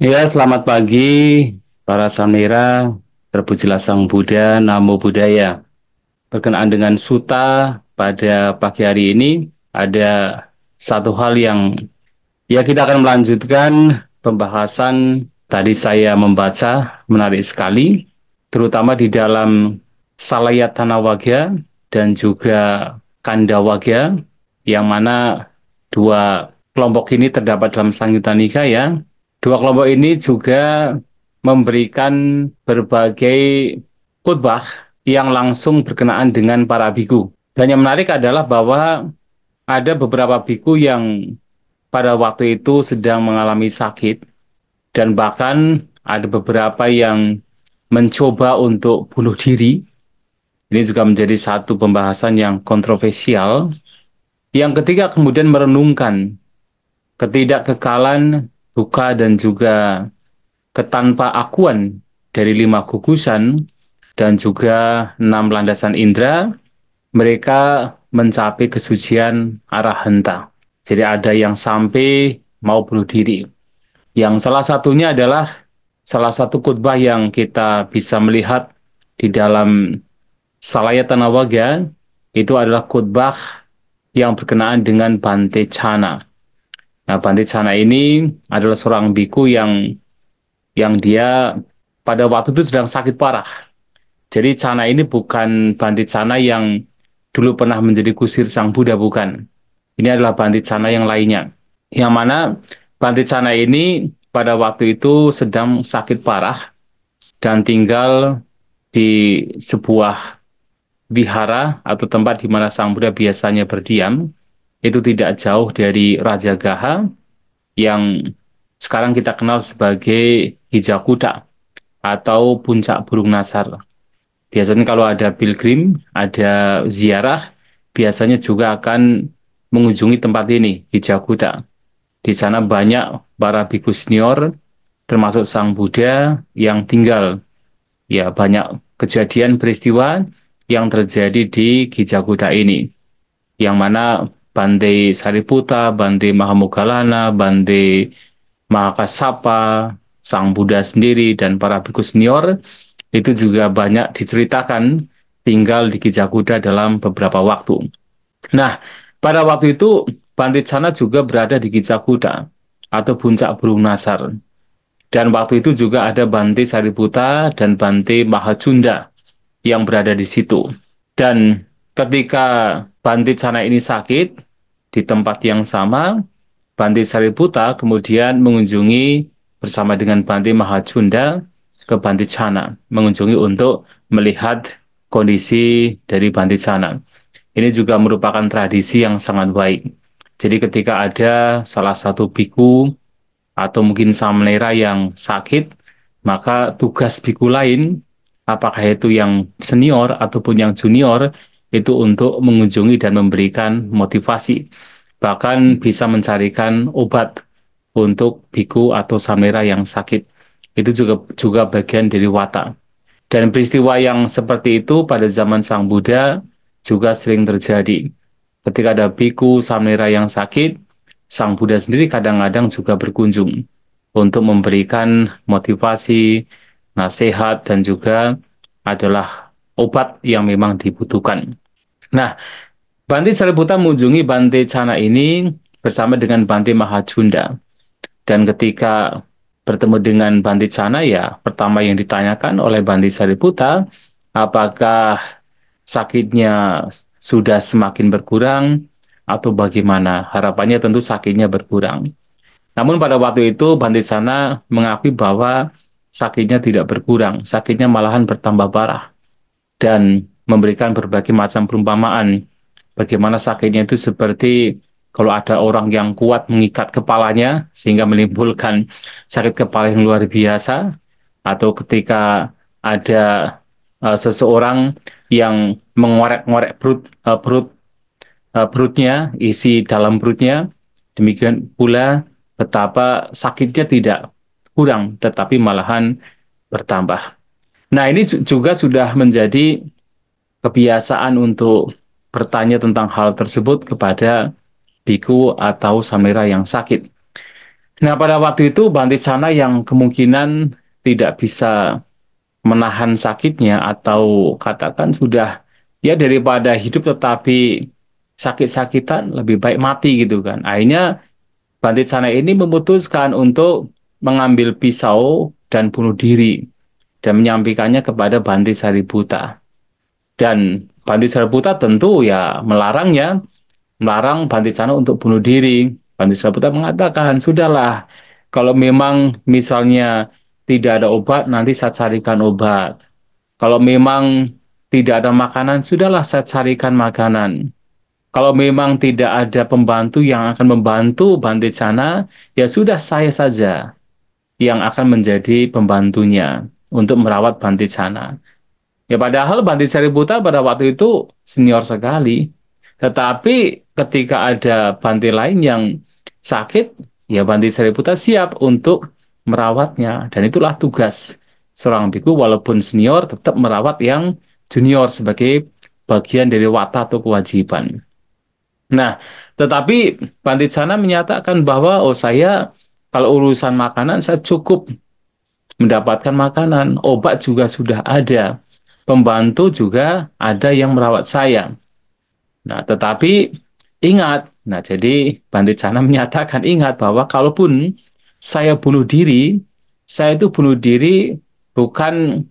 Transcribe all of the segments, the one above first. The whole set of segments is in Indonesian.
Ya, selamat pagi para samira, terpujilah Sang Buddha, Namo Buddhaya. Berkenaan dengan suta pada pagi hari ini, ada satu hal yang ya kita akan melanjutkan pembahasan tadi saya membaca menarik sekali, terutama di dalam Salayatana tanawagya dan juga kandawagya yang mana dua kelompok ini terdapat dalam Sangyutta Nikaya, Dua kelompok ini juga memberikan berbagai khutbah yang langsung berkenaan dengan para biku. Dan yang menarik adalah bahwa ada beberapa biku yang pada waktu itu sedang mengalami sakit dan bahkan ada beberapa yang mencoba untuk bunuh diri. Ini juga menjadi satu pembahasan yang kontroversial. Yang ketiga kemudian merenungkan ketidakkekalan duka dan juga ketanpa akuan dari lima gugusan dan juga enam landasan indera, mereka mencapai kesucian arah henta. Jadi ada yang sampai mau bunuh diri. Yang salah satunya adalah salah satu khutbah yang kita bisa melihat di dalam Salaya Tanawaga, itu adalah khutbah yang berkenaan dengan Bante Chana. Nah, Bante ini adalah seorang biku yang yang dia pada waktu itu sedang sakit parah. Jadi Cana ini bukan Bante Cana yang dulu pernah menjadi kusir Sang Buddha, bukan. Ini adalah Bante Cana yang lainnya. Yang mana Bante Cana ini pada waktu itu sedang sakit parah dan tinggal di sebuah vihara atau tempat di mana Sang Buddha biasanya berdiam itu tidak jauh dari Raja Gaha yang sekarang kita kenal sebagai hijau kuda atau puncak burung nasar. Biasanya kalau ada pilgrim, ada ziarah, biasanya juga akan mengunjungi tempat ini, hijau kuda. Di sana banyak para biku senior, termasuk Sang Buddha yang tinggal. Ya, banyak kejadian peristiwa yang terjadi di Kuda ini. Yang mana Bande Sariputa, Bande Mahamogalana, Bande Mahakasapa, Sang Buddha sendiri dan para bikus senior itu juga banyak diceritakan tinggal di Kijakuda dalam beberapa waktu. Nah, pada waktu itu Bandit Sana juga berada di Kijakuda atau puncak burung nasar. Dan waktu itu juga ada Bante Sariputa dan Bante Mahacunda yang berada di situ. Dan Ketika bandit sana ini sakit di tempat yang sama, Bante Sariputa kemudian mengunjungi bersama dengan Bante Mahajunda ke Bante Chana, mengunjungi untuk melihat kondisi dari Bante Chana. Ini juga merupakan tradisi yang sangat baik. Jadi ketika ada salah satu biku atau mungkin samlera yang sakit, maka tugas biku lain, apakah itu yang senior ataupun yang junior, itu untuk mengunjungi dan memberikan motivasi bahkan hmm. bisa mencarikan obat untuk biku atau samera yang sakit itu juga juga bagian dari watak dan peristiwa yang seperti itu pada zaman sang Buddha juga sering terjadi ketika ada biku samera yang sakit sang Buddha sendiri kadang-kadang juga berkunjung untuk memberikan motivasi nasihat dan juga adalah obat yang memang dibutuhkan Nah, Bante Sariputta mengunjungi Bante Cana ini bersama dengan Bante Mahajunda. Dan ketika bertemu dengan Bante Cana ya, pertama yang ditanyakan oleh Bante Sariputta, apakah sakitnya sudah semakin berkurang atau bagaimana? Harapannya tentu sakitnya berkurang. Namun pada waktu itu Bante Cana mengakui bahwa sakitnya tidak berkurang, sakitnya malahan bertambah parah. Dan memberikan berbagai macam perumpamaan. Bagaimana sakitnya itu seperti kalau ada orang yang kuat mengikat kepalanya sehingga menimbulkan sakit kepala yang luar biasa atau ketika ada uh, seseorang yang mengorek-ngorek perut uh, perut uh, perutnya isi dalam perutnya demikian pula betapa sakitnya tidak kurang tetapi malahan bertambah. Nah, ini juga sudah menjadi kebiasaan untuk bertanya tentang hal tersebut kepada biku atau samira yang sakit. Nah, pada waktu itu Banti Sana yang kemungkinan tidak bisa menahan sakitnya atau katakan sudah ya daripada hidup tetapi sakit-sakitan lebih baik mati gitu kan. Akhirnya Banti Sana ini memutuskan untuk mengambil pisau dan bunuh diri dan menyampaikannya kepada sari buta. Dan Banti Saraputa tentu ya melarangnya, melarang ya, Banti Sana untuk bunuh diri. Banti Saraputa mengatakan, sudahlah, kalau memang misalnya tidak ada obat, nanti saya carikan obat. Kalau memang tidak ada makanan, sudahlah saya carikan makanan. Kalau memang tidak ada pembantu yang akan membantu Banti Sana, ya sudah saya saja yang akan menjadi pembantunya untuk merawat Banti Sana. Ya padahal Banti Sariputra pada waktu itu senior sekali. Tetapi ketika ada Banti lain yang sakit, ya Banti Sariputra siap untuk merawatnya. Dan itulah tugas seorang biku walaupun senior tetap merawat yang junior sebagai bagian dari watak atau kewajiban. Nah, tetapi Panti sana menyatakan bahwa oh saya kalau urusan makanan saya cukup mendapatkan makanan, obat juga sudah ada pembantu juga ada yang merawat saya. Nah, tetapi ingat, nah jadi Bandit sana menyatakan ingat bahwa kalaupun saya bunuh diri, saya itu bunuh diri bukan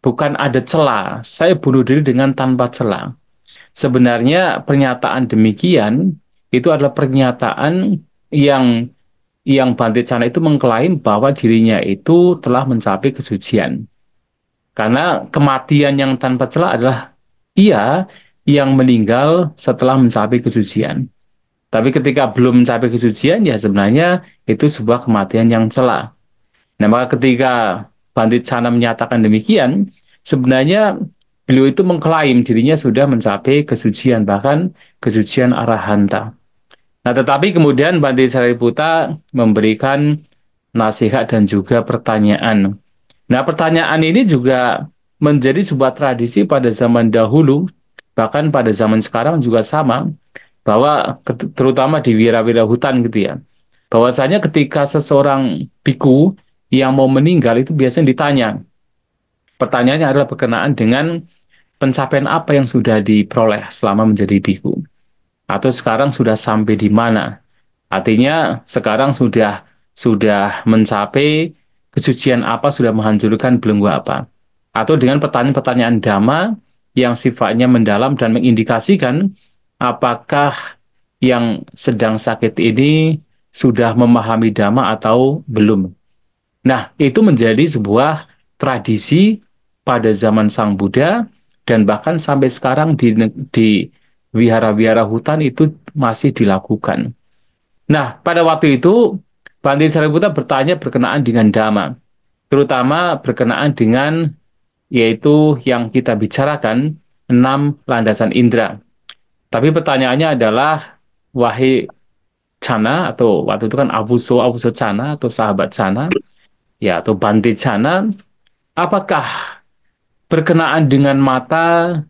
bukan ada celah. Saya bunuh diri dengan tanpa celah. Sebenarnya pernyataan demikian itu adalah pernyataan yang yang Bandit Sana itu mengklaim bahwa dirinya itu telah mencapai kesucian. Karena kematian yang tanpa celah adalah ia yang meninggal setelah mencapai kesucian. Tapi ketika belum mencapai kesucian, ya sebenarnya itu sebuah kematian yang celah. Nah, maka ketika Bandit Sana menyatakan demikian, sebenarnya beliau itu mengklaim dirinya sudah mencapai kesucian, bahkan kesucian arahanta. Nah, tetapi kemudian Bandit Sariputa memberikan nasihat dan juga pertanyaan. Nah, pertanyaan ini juga menjadi sebuah tradisi pada zaman dahulu, bahkan pada zaman sekarang juga sama, bahwa terutama di wira-wira hutan gitu ya. Bahwasanya ketika seseorang biku yang mau meninggal itu biasanya ditanya. Pertanyaannya adalah berkenaan dengan pencapaian apa yang sudah diperoleh selama menjadi biku. Atau sekarang sudah sampai di mana. Artinya sekarang sudah sudah mencapai kesucian apa sudah menghancurkan belenggu apa. Atau dengan pertanyaan-pertanyaan dhamma yang sifatnya mendalam dan mengindikasikan apakah yang sedang sakit ini sudah memahami dhamma atau belum. Nah, itu menjadi sebuah tradisi pada zaman Sang Buddha dan bahkan sampai sekarang di, di wihara-wihara hutan itu masih dilakukan. Nah, pada waktu itu Bante Sariputra bertanya berkenaan dengan dhamma, terutama berkenaan dengan yaitu yang kita bicarakan enam landasan indera. Tapi pertanyaannya adalah wahai Chana atau waktu itu kan Abuso Abuso Chana atau sahabat Chana ya atau Bante Chana apakah berkenaan dengan mata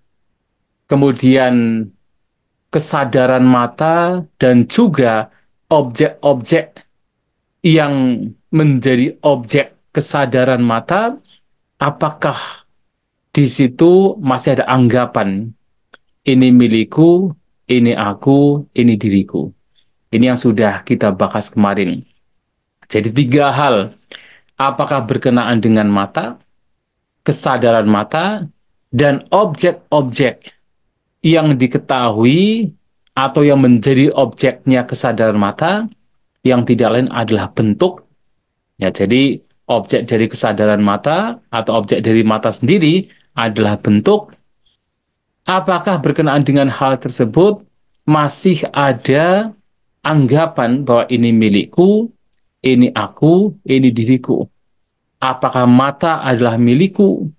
kemudian kesadaran mata dan juga objek-objek yang menjadi objek kesadaran mata, apakah di situ masih ada anggapan ini milikku, ini aku, ini diriku. Ini yang sudah kita bahas kemarin. Jadi tiga hal, apakah berkenaan dengan mata, kesadaran mata, dan objek-objek yang diketahui atau yang menjadi objeknya kesadaran mata, yang tidak lain adalah bentuk. Ya, jadi objek dari kesadaran mata atau objek dari mata sendiri adalah bentuk. Apakah berkenaan dengan hal tersebut masih ada anggapan bahwa ini milikku, ini aku, ini diriku? Apakah mata adalah milikku?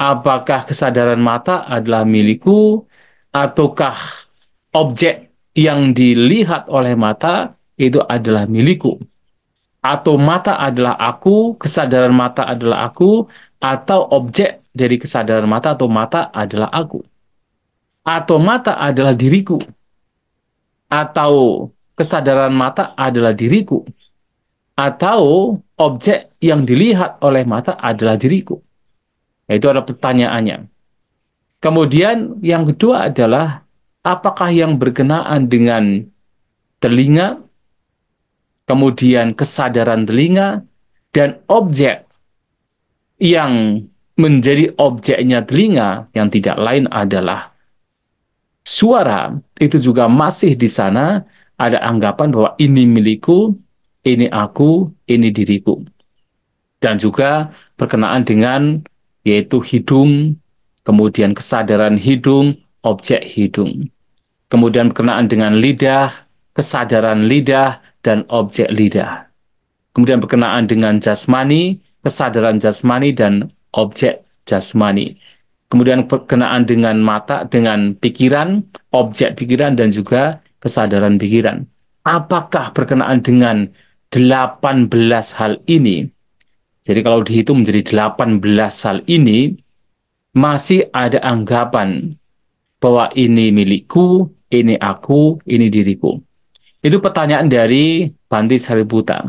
Apakah kesadaran mata adalah milikku? Ataukah objek yang dilihat oleh mata itu adalah milikku. Atau mata adalah aku, kesadaran mata adalah aku, atau objek dari kesadaran mata atau mata adalah aku. Atau mata adalah diriku. Atau kesadaran mata adalah diriku. Atau objek yang dilihat oleh mata adalah diriku. Nah, itu ada pertanyaannya. Kemudian yang kedua adalah apakah yang berkenaan dengan telinga kemudian kesadaran telinga, dan objek yang menjadi objeknya telinga yang tidak lain adalah suara itu juga masih di sana ada anggapan bahwa ini milikku, ini aku, ini diriku. Dan juga berkenaan dengan yaitu hidung, kemudian kesadaran hidung, objek hidung. Kemudian berkenaan dengan lidah, kesadaran lidah, dan objek lidah. Kemudian berkenaan dengan jasmani, kesadaran jasmani dan objek jasmani. Kemudian berkenaan dengan mata, dengan pikiran, objek pikiran dan juga kesadaran pikiran. Apakah berkenaan dengan 18 hal ini? Jadi kalau dihitung menjadi 18 hal ini, masih ada anggapan bahwa ini milikku, ini aku, ini diriku. Itu pertanyaan dari Banti Sariputa.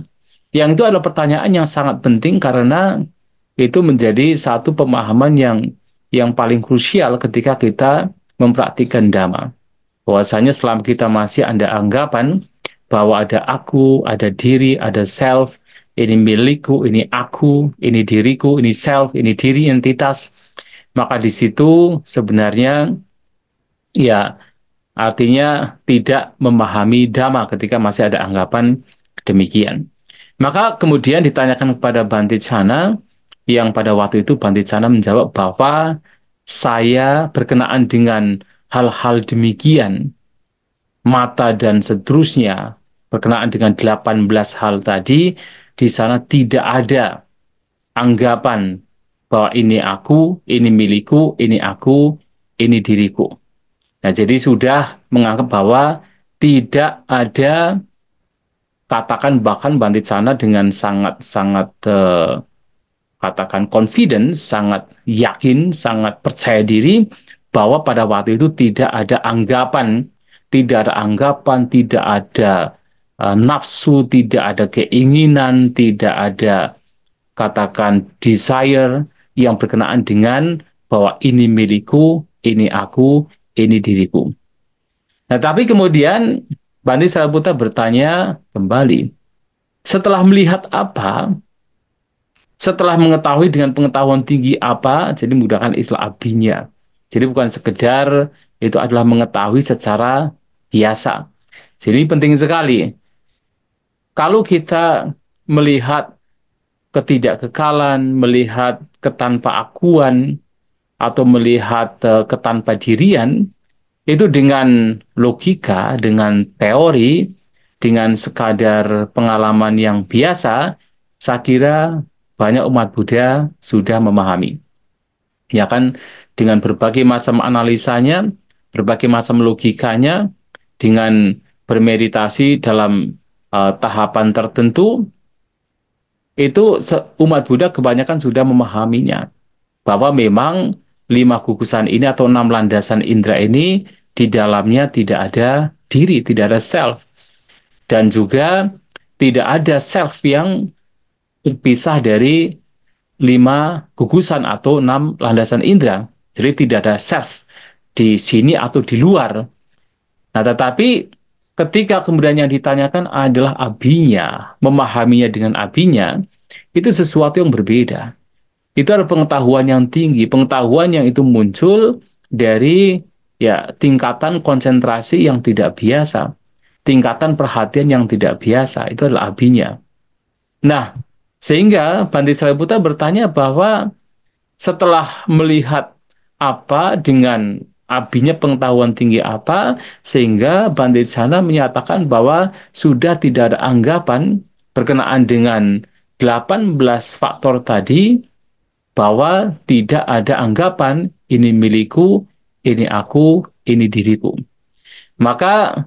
Yang itu adalah pertanyaan yang sangat penting karena itu menjadi satu pemahaman yang yang paling krusial ketika kita mempraktikkan dhamma. Bahwasanya selama kita masih ada anggapan bahwa ada aku, ada diri, ada self, ini milikku, ini aku, ini diriku, ini self, ini diri entitas, maka di situ sebenarnya ya Artinya tidak memahami dhamma ketika masih ada anggapan demikian. Maka kemudian ditanyakan kepada Banti Chana, yang pada waktu itu Banti Chana menjawab bahwa saya berkenaan dengan hal-hal demikian, mata dan seterusnya, berkenaan dengan 18 hal tadi, di sana tidak ada anggapan bahwa ini aku, ini milikku, ini aku, ini diriku. Nah, jadi sudah menganggap bahwa tidak ada katakan bahkan Bandit Sana dengan sangat-sangat eh, katakan confidence, sangat yakin, sangat percaya diri bahwa pada waktu itu tidak ada anggapan, tidak ada anggapan, tidak ada uh, nafsu, tidak ada keinginan, tidak ada katakan desire yang berkenaan dengan bahwa ini milikku, ini aku, ini diriku. Nah, tapi kemudian Bani Saraputra bertanya kembali. Setelah melihat apa, setelah mengetahui dengan pengetahuan tinggi apa, jadi menggunakan istilah abinya. Jadi bukan sekedar itu adalah mengetahui secara biasa. Jadi penting sekali. Kalau kita melihat ketidakkekalan, melihat ketanpa akuan atau melihat uh, eh, dirian itu dengan logika, dengan teori, dengan sekadar pengalaman yang biasa, saya kira banyak umat Buddha sudah memahami. Ya kan, dengan berbagai macam analisanya, berbagai macam logikanya, dengan bermeditasi dalam uh, tahapan tertentu, itu umat Buddha kebanyakan sudah memahaminya bahwa memang lima gugusan ini atau enam landasan indera ini di dalamnya tidak ada diri, tidak ada self. Dan juga tidak ada self yang terpisah dari lima gugusan atau enam landasan indera. Jadi tidak ada self di sini atau di luar. Nah, tetapi ketika kemudian yang ditanyakan adalah abinya, memahaminya dengan abinya, itu sesuatu yang berbeda itu adalah pengetahuan yang tinggi, pengetahuan yang itu muncul dari ya tingkatan konsentrasi yang tidak biasa, tingkatan perhatian yang tidak biasa, itu adalah abinya. Nah, sehingga Banti Sariputra bertanya bahwa setelah melihat apa dengan abinya pengetahuan tinggi apa sehingga bandit sana menyatakan bahwa sudah tidak ada anggapan berkenaan dengan 18 faktor tadi bahwa tidak ada anggapan ini milikku, ini aku, ini diriku. Maka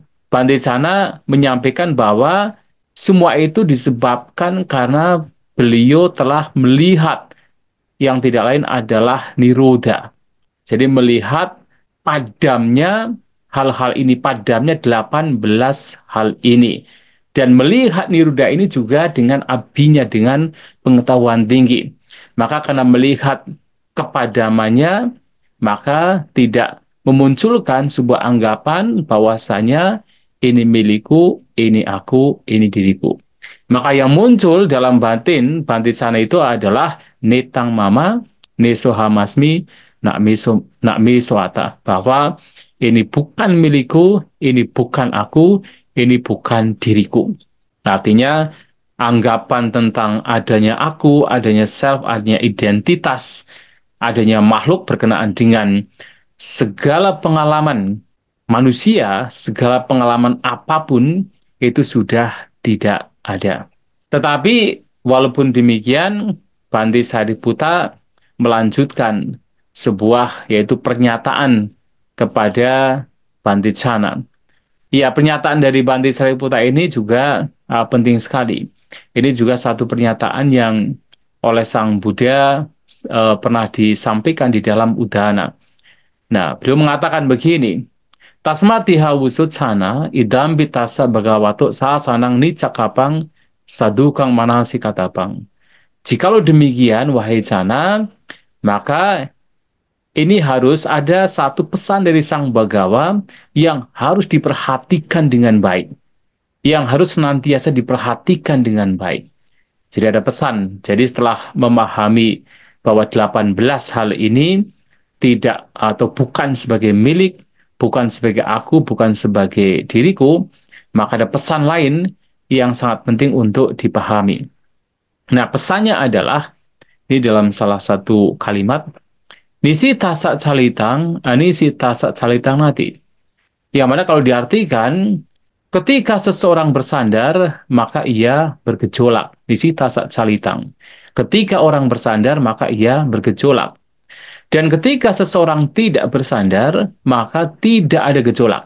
sana menyampaikan bahwa semua itu disebabkan karena beliau telah melihat yang tidak lain adalah niroda. Jadi melihat padamnya hal-hal ini, padamnya 18 hal ini. Dan melihat niruda ini juga dengan abinya, dengan pengetahuan tinggi maka karena melihat kepadamannya, maka tidak memunculkan sebuah anggapan bahwasanya ini milikku, ini aku, ini diriku. Maka yang muncul dalam batin, batin sana itu adalah netang mama, hamasmi, nakmi nakmisoata. Bahwa ini bukan milikku, ini bukan aku, ini bukan diriku. Artinya anggapan tentang adanya aku, adanya self, adanya identitas, adanya makhluk berkenaan dengan segala pengalaman manusia, segala pengalaman apapun itu sudah tidak ada. Tetapi walaupun demikian, Banti Sariputa melanjutkan sebuah yaitu pernyataan kepada Banti Chana. Ya, pernyataan dari Banti Sariputa ini juga uh, penting sekali. Ini juga satu pernyataan yang oleh Sang Buddha e, pernah disampaikan di dalam Udana. Nah, beliau mengatakan begini, Tasmati sana idam bitasa bagawato sasanang ni cakapang sadukang manasi katapang. Jikalau demikian, wahai jana, maka ini harus ada satu pesan dari Sang Bagawa yang harus diperhatikan dengan baik yang harus senantiasa diperhatikan dengan baik. Jadi ada pesan. Jadi setelah memahami bahwa 18 hal ini tidak atau bukan sebagai milik, bukan sebagai aku, bukan sebagai diriku, maka ada pesan lain yang sangat penting untuk dipahami. Nah, pesannya adalah ini dalam salah satu kalimat Nisi tasak calitang, anisi eh, tasak calitang nanti. Yang mana kalau diartikan Ketika seseorang bersandar, maka ia bergejolak. Disita tasak salitang. Ketika orang bersandar, maka ia bergejolak. Dan ketika seseorang tidak bersandar, maka tidak ada gejolak.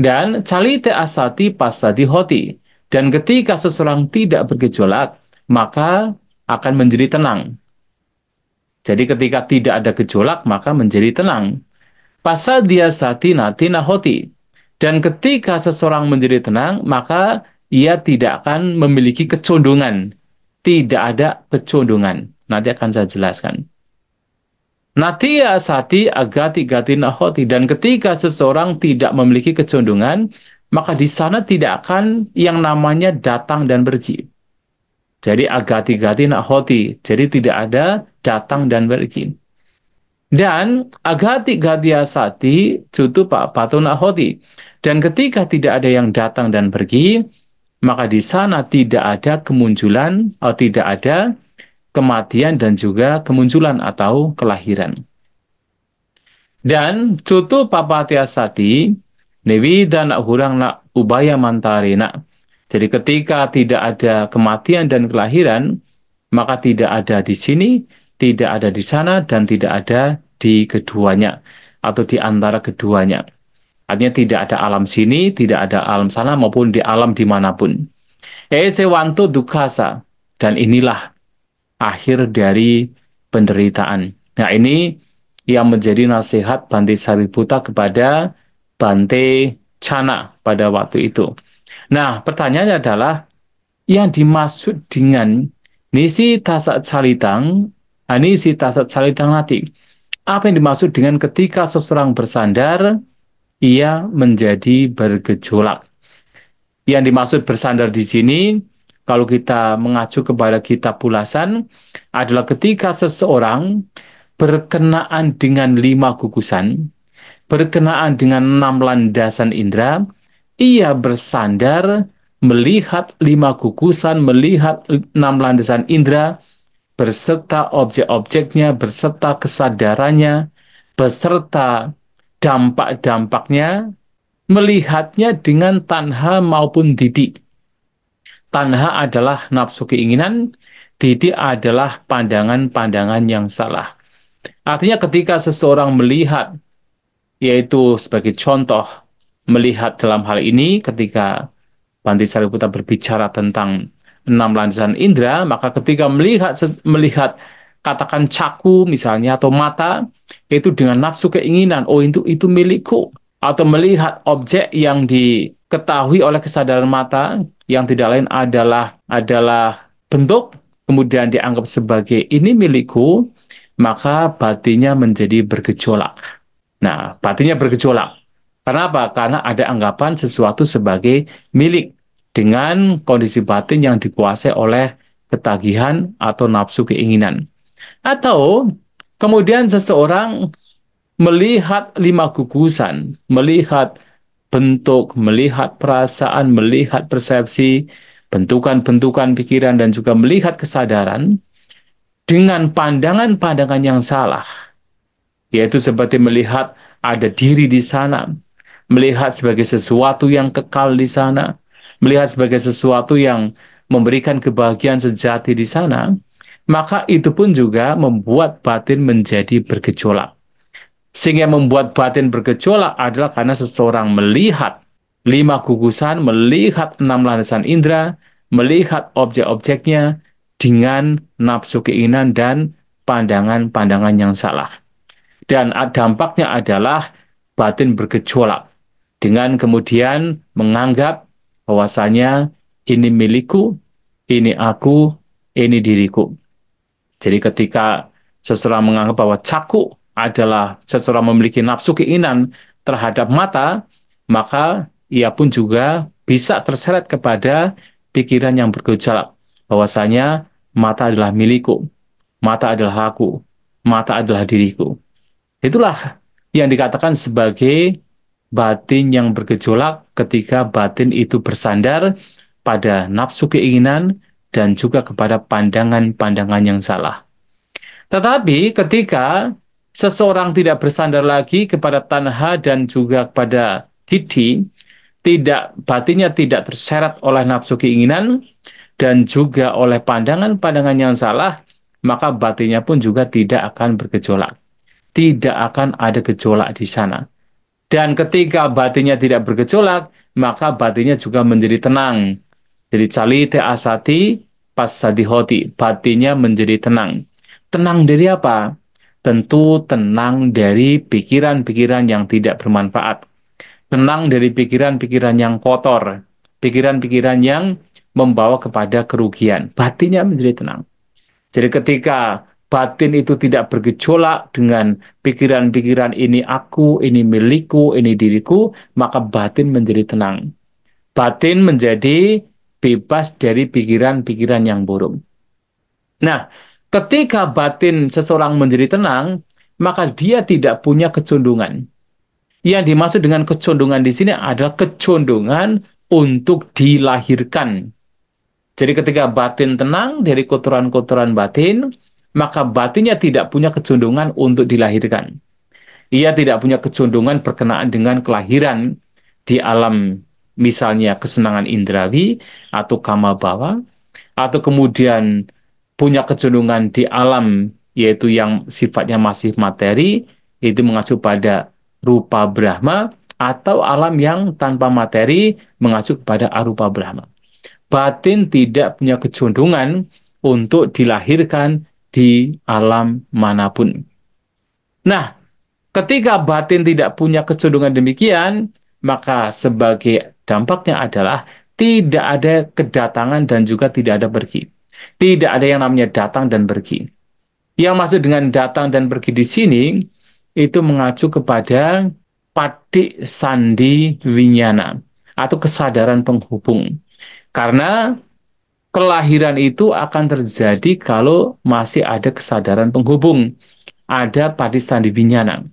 Dan calite asati pasati hoti. Dan ketika seseorang tidak bergejolak, maka akan menjadi tenang. Jadi ketika tidak ada gejolak, maka menjadi tenang. Pasadiasati natina hoti dan ketika seseorang menjadi tenang, maka ia tidak akan memiliki kecondongan. Tidak ada kecondongan. Nanti akan saya jelaskan. Natia sati agati gati nahoti. Dan ketika seseorang tidak memiliki kecondongan, maka di sana tidak akan yang namanya datang dan pergi. Jadi agati gati nahoti. Jadi tidak ada datang dan pergi. Dan agati sati cutu pak patunahoti. Dan ketika tidak ada yang datang dan pergi, maka di sana tidak ada kemunculan atau tidak ada kematian dan juga kemunculan atau kelahiran. Dan cutu papatiasati nevi dan hurang nak ubaya nak. Jadi ketika tidak ada kematian dan kelahiran, maka tidak ada di sini tidak ada di sana dan tidak ada di keduanya atau di antara keduanya. Artinya tidak ada alam sini, tidak ada alam sana maupun di alam dimanapun. Eh, wanto dukasa dan inilah akhir dari penderitaan. Nah ini yang menjadi nasihat Bante Sariputa kepada Bante Chana pada waktu itu. Nah pertanyaannya adalah yang dimaksud dengan Nisi tasak calitang isi tasat salitan lati. Apa yang dimaksud dengan ketika seseorang bersandar, ia menjadi bergejolak. Yang dimaksud bersandar di sini, kalau kita mengacu kepada kitab pulasan, adalah ketika seseorang berkenaan dengan lima gugusan, berkenaan dengan enam landasan indera, ia bersandar melihat lima gugusan, melihat enam landasan indera, berserta objek-objeknya, berserta kesadarannya, beserta dampak-dampaknya, melihatnya dengan tanha maupun didik. Tanha adalah nafsu keinginan, didik adalah pandangan-pandangan yang salah. Artinya ketika seseorang melihat, yaitu sebagai contoh, melihat dalam hal ini ketika Panti Sariputa berbicara tentang enam landasan indera, maka ketika melihat melihat katakan caku misalnya atau mata itu dengan nafsu keinginan, oh itu itu milikku atau melihat objek yang diketahui oleh kesadaran mata yang tidak lain adalah adalah bentuk kemudian dianggap sebagai ini milikku, maka batinya menjadi bergejolak. Nah, batinnya bergejolak. Kenapa? Karena ada anggapan sesuatu sebagai milik dengan kondisi batin yang dikuasai oleh ketagihan atau nafsu keinginan. Atau kemudian seseorang melihat lima gugusan, melihat bentuk, melihat perasaan, melihat persepsi, bentukan-bentukan pikiran dan juga melihat kesadaran dengan pandangan-pandangan yang salah. Yaitu seperti melihat ada diri di sana, melihat sebagai sesuatu yang kekal di sana, melihat sebagai sesuatu yang memberikan kebahagiaan sejati di sana, maka itu pun juga membuat batin menjadi bergejolak. Sehingga membuat batin bergejolak adalah karena seseorang melihat lima gugusan, melihat enam landasan indera, melihat objek-objeknya dengan nafsu keinginan dan pandangan-pandangan yang salah. Dan dampaknya adalah batin bergejolak dengan kemudian menganggap bahwasanya ini milikku, ini aku, ini diriku. Jadi ketika seseorang menganggap bahwa caku adalah seseorang memiliki nafsu keinginan terhadap mata, maka ia pun juga bisa terseret kepada pikiran yang bergejolak bahwasanya mata adalah milikku, mata adalah aku, mata adalah diriku. Itulah yang dikatakan sebagai batin yang bergejolak ketika batin itu bersandar pada nafsu keinginan dan juga kepada pandangan-pandangan yang salah. Tetapi ketika seseorang tidak bersandar lagi kepada tanha dan juga kepada didi, tidak batinnya tidak terseret oleh nafsu keinginan dan juga oleh pandangan-pandangan yang salah, maka batinnya pun juga tidak akan bergejolak. Tidak akan ada gejolak di sana. Dan ketika batinnya tidak bergejolak, maka batinnya juga menjadi tenang. Jadi cali te asati pas sadihoti, batinnya menjadi tenang. Tenang dari apa? Tentu tenang dari pikiran-pikiran yang tidak bermanfaat. Tenang dari pikiran-pikiran yang kotor, pikiran-pikiran yang membawa kepada kerugian. Batinnya menjadi tenang. Jadi ketika batin itu tidak bergejolak dengan pikiran-pikiran ini aku, ini milikku, ini diriku, maka batin menjadi tenang. Batin menjadi bebas dari pikiran-pikiran yang buruk. Nah, ketika batin seseorang menjadi tenang, maka dia tidak punya kecondongan. Yang dimaksud dengan kecondongan di sini adalah kecondongan untuk dilahirkan. Jadi ketika batin tenang dari kotoran-kotoran batin, maka batinnya tidak punya kecondongan untuk dilahirkan. Ia tidak punya kecondongan berkenaan dengan kelahiran di alam misalnya kesenangan indrawi atau kama bawa atau kemudian punya kecondongan di alam yaitu yang sifatnya masih materi itu mengacu pada rupa Brahma atau alam yang tanpa materi mengacu pada arupa Brahma. Batin tidak punya kecondongan untuk dilahirkan di alam manapun. Nah, ketika batin tidak punya kecenderungan demikian, maka sebagai dampaknya adalah tidak ada kedatangan dan juga tidak ada pergi. Tidak ada yang namanya datang dan pergi. Yang masuk dengan datang dan pergi di sini itu mengacu kepada patik sandi winyana atau kesadaran penghubung. Karena kelahiran itu akan terjadi kalau masih ada kesadaran penghubung. Ada sandi winyana.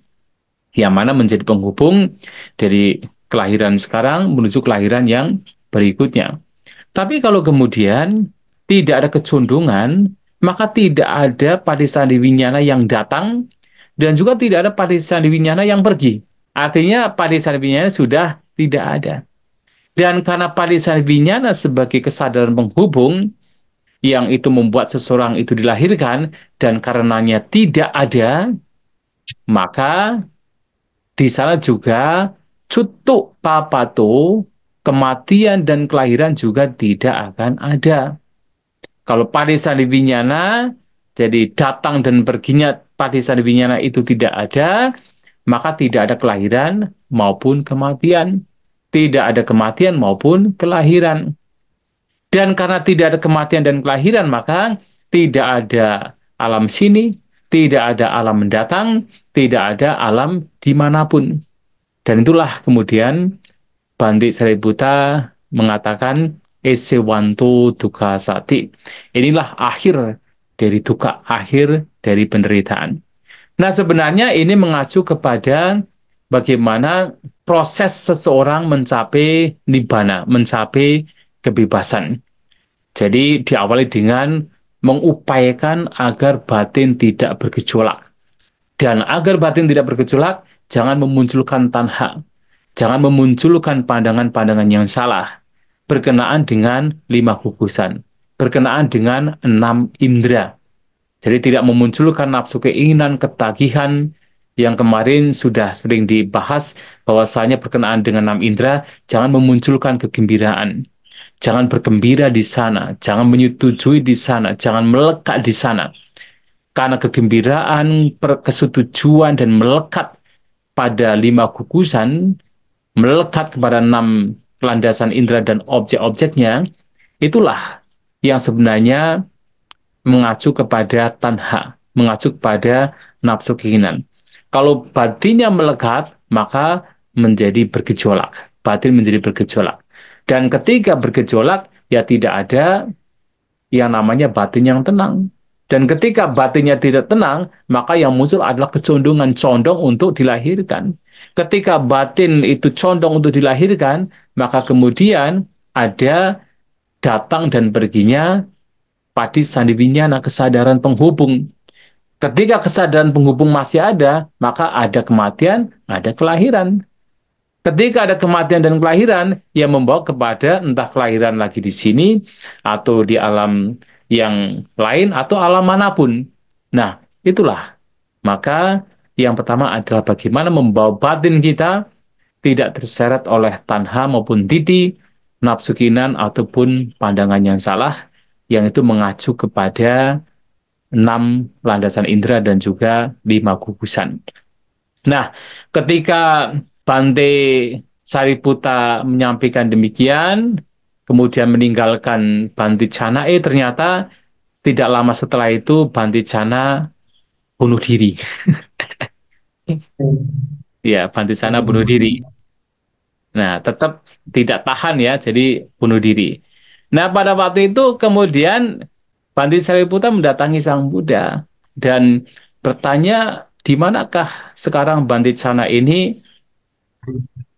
Yang mana menjadi penghubung dari kelahiran sekarang menuju kelahiran yang berikutnya. Tapi kalau kemudian tidak ada kecundungan, maka tidak ada sandi winyana yang datang dan juga tidak ada sandi winyana yang pergi. Artinya sandi winyana sudah tidak ada. Dan karena palisan vinyana sebagai kesadaran penghubung yang itu membuat seseorang itu dilahirkan dan karenanya tidak ada, maka di sana juga cutuk papato kematian dan kelahiran juga tidak akan ada. Kalau palisan vinyana, jadi datang dan perginya palisan vinyana itu tidak ada, maka tidak ada kelahiran maupun kematian tidak ada kematian maupun kelahiran. Dan karena tidak ada kematian dan kelahiran, maka tidak ada alam sini, tidak ada alam mendatang, tidak ada alam dimanapun. Dan itulah kemudian Banti Seributa mengatakan ese wantu duka sati. Inilah akhir dari duka, akhir dari penderitaan. Nah sebenarnya ini mengacu kepada bagaimana proses seseorang mencapai nibana, mencapai kebebasan. Jadi diawali dengan mengupayakan agar batin tidak bergejolak. Dan agar batin tidak bergejolak, jangan memunculkan tanha. Jangan memunculkan pandangan-pandangan yang salah. Berkenaan dengan lima gugusan. Berkenaan dengan enam indera. Jadi tidak memunculkan nafsu keinginan, ketagihan, yang kemarin sudah sering dibahas bahwasanya berkenaan dengan enam indera jangan memunculkan kegembiraan. Jangan bergembira di sana, jangan menyetujui di sana, jangan melekat di sana. Karena kegembiraan, kesetujuan dan melekat pada lima kukusan, melekat kepada enam landasan indera dan objek-objeknya, itulah yang sebenarnya mengacu kepada tanha, mengacu kepada nafsu keinginan. Kalau batinnya melekat, maka menjadi bergejolak. Batin menjadi bergejolak. Dan ketika bergejolak, ya tidak ada yang namanya batin yang tenang. Dan ketika batinnya tidak tenang, maka yang muncul adalah kecondongan condong untuk dilahirkan. Ketika batin itu condong untuk dilahirkan, maka kemudian ada datang dan perginya padi sandiwinyana kesadaran penghubung Ketika kesadaran penghubung masih ada, maka ada kematian, ada kelahiran. Ketika ada kematian dan kelahiran, ia membawa kepada entah kelahiran lagi di sini, atau di alam yang lain, atau alam manapun. Nah, itulah. Maka yang pertama adalah bagaimana membawa batin kita tidak terseret oleh tanha maupun titi, nafsu kinan ataupun pandangan yang salah, yang itu mengacu kepada enam landasan indera dan juga lima gugusan. Nah, ketika Bante Sariputa menyampaikan demikian, kemudian meninggalkan Bante eh ternyata tidak lama setelah itu Bante Chana bunuh diri. ya, Bante Chana bunuh diri. Nah, tetap tidak tahan ya, jadi bunuh diri. Nah, pada waktu itu kemudian Pandit Sariputta mendatangi Sang Buddha dan bertanya di manakah sekarang Bandit Sana ini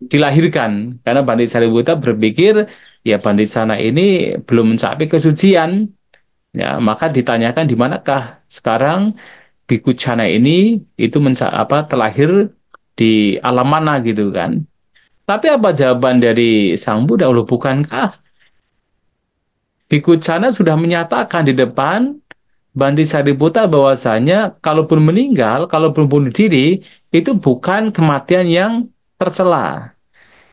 dilahirkan karena Bandit Sariputta berpikir ya Bandit Sana ini belum mencapai kesucian ya maka ditanyakan di manakah sekarang Biku Chana ini itu menca apa terlahir di alam mana gitu kan tapi apa jawaban dari Sang Buddha? Loh, bukankah di sudah menyatakan di depan Banti Sariputa bahwasanya kalaupun meninggal, kalaupun bunuh diri, itu bukan kematian yang tercela.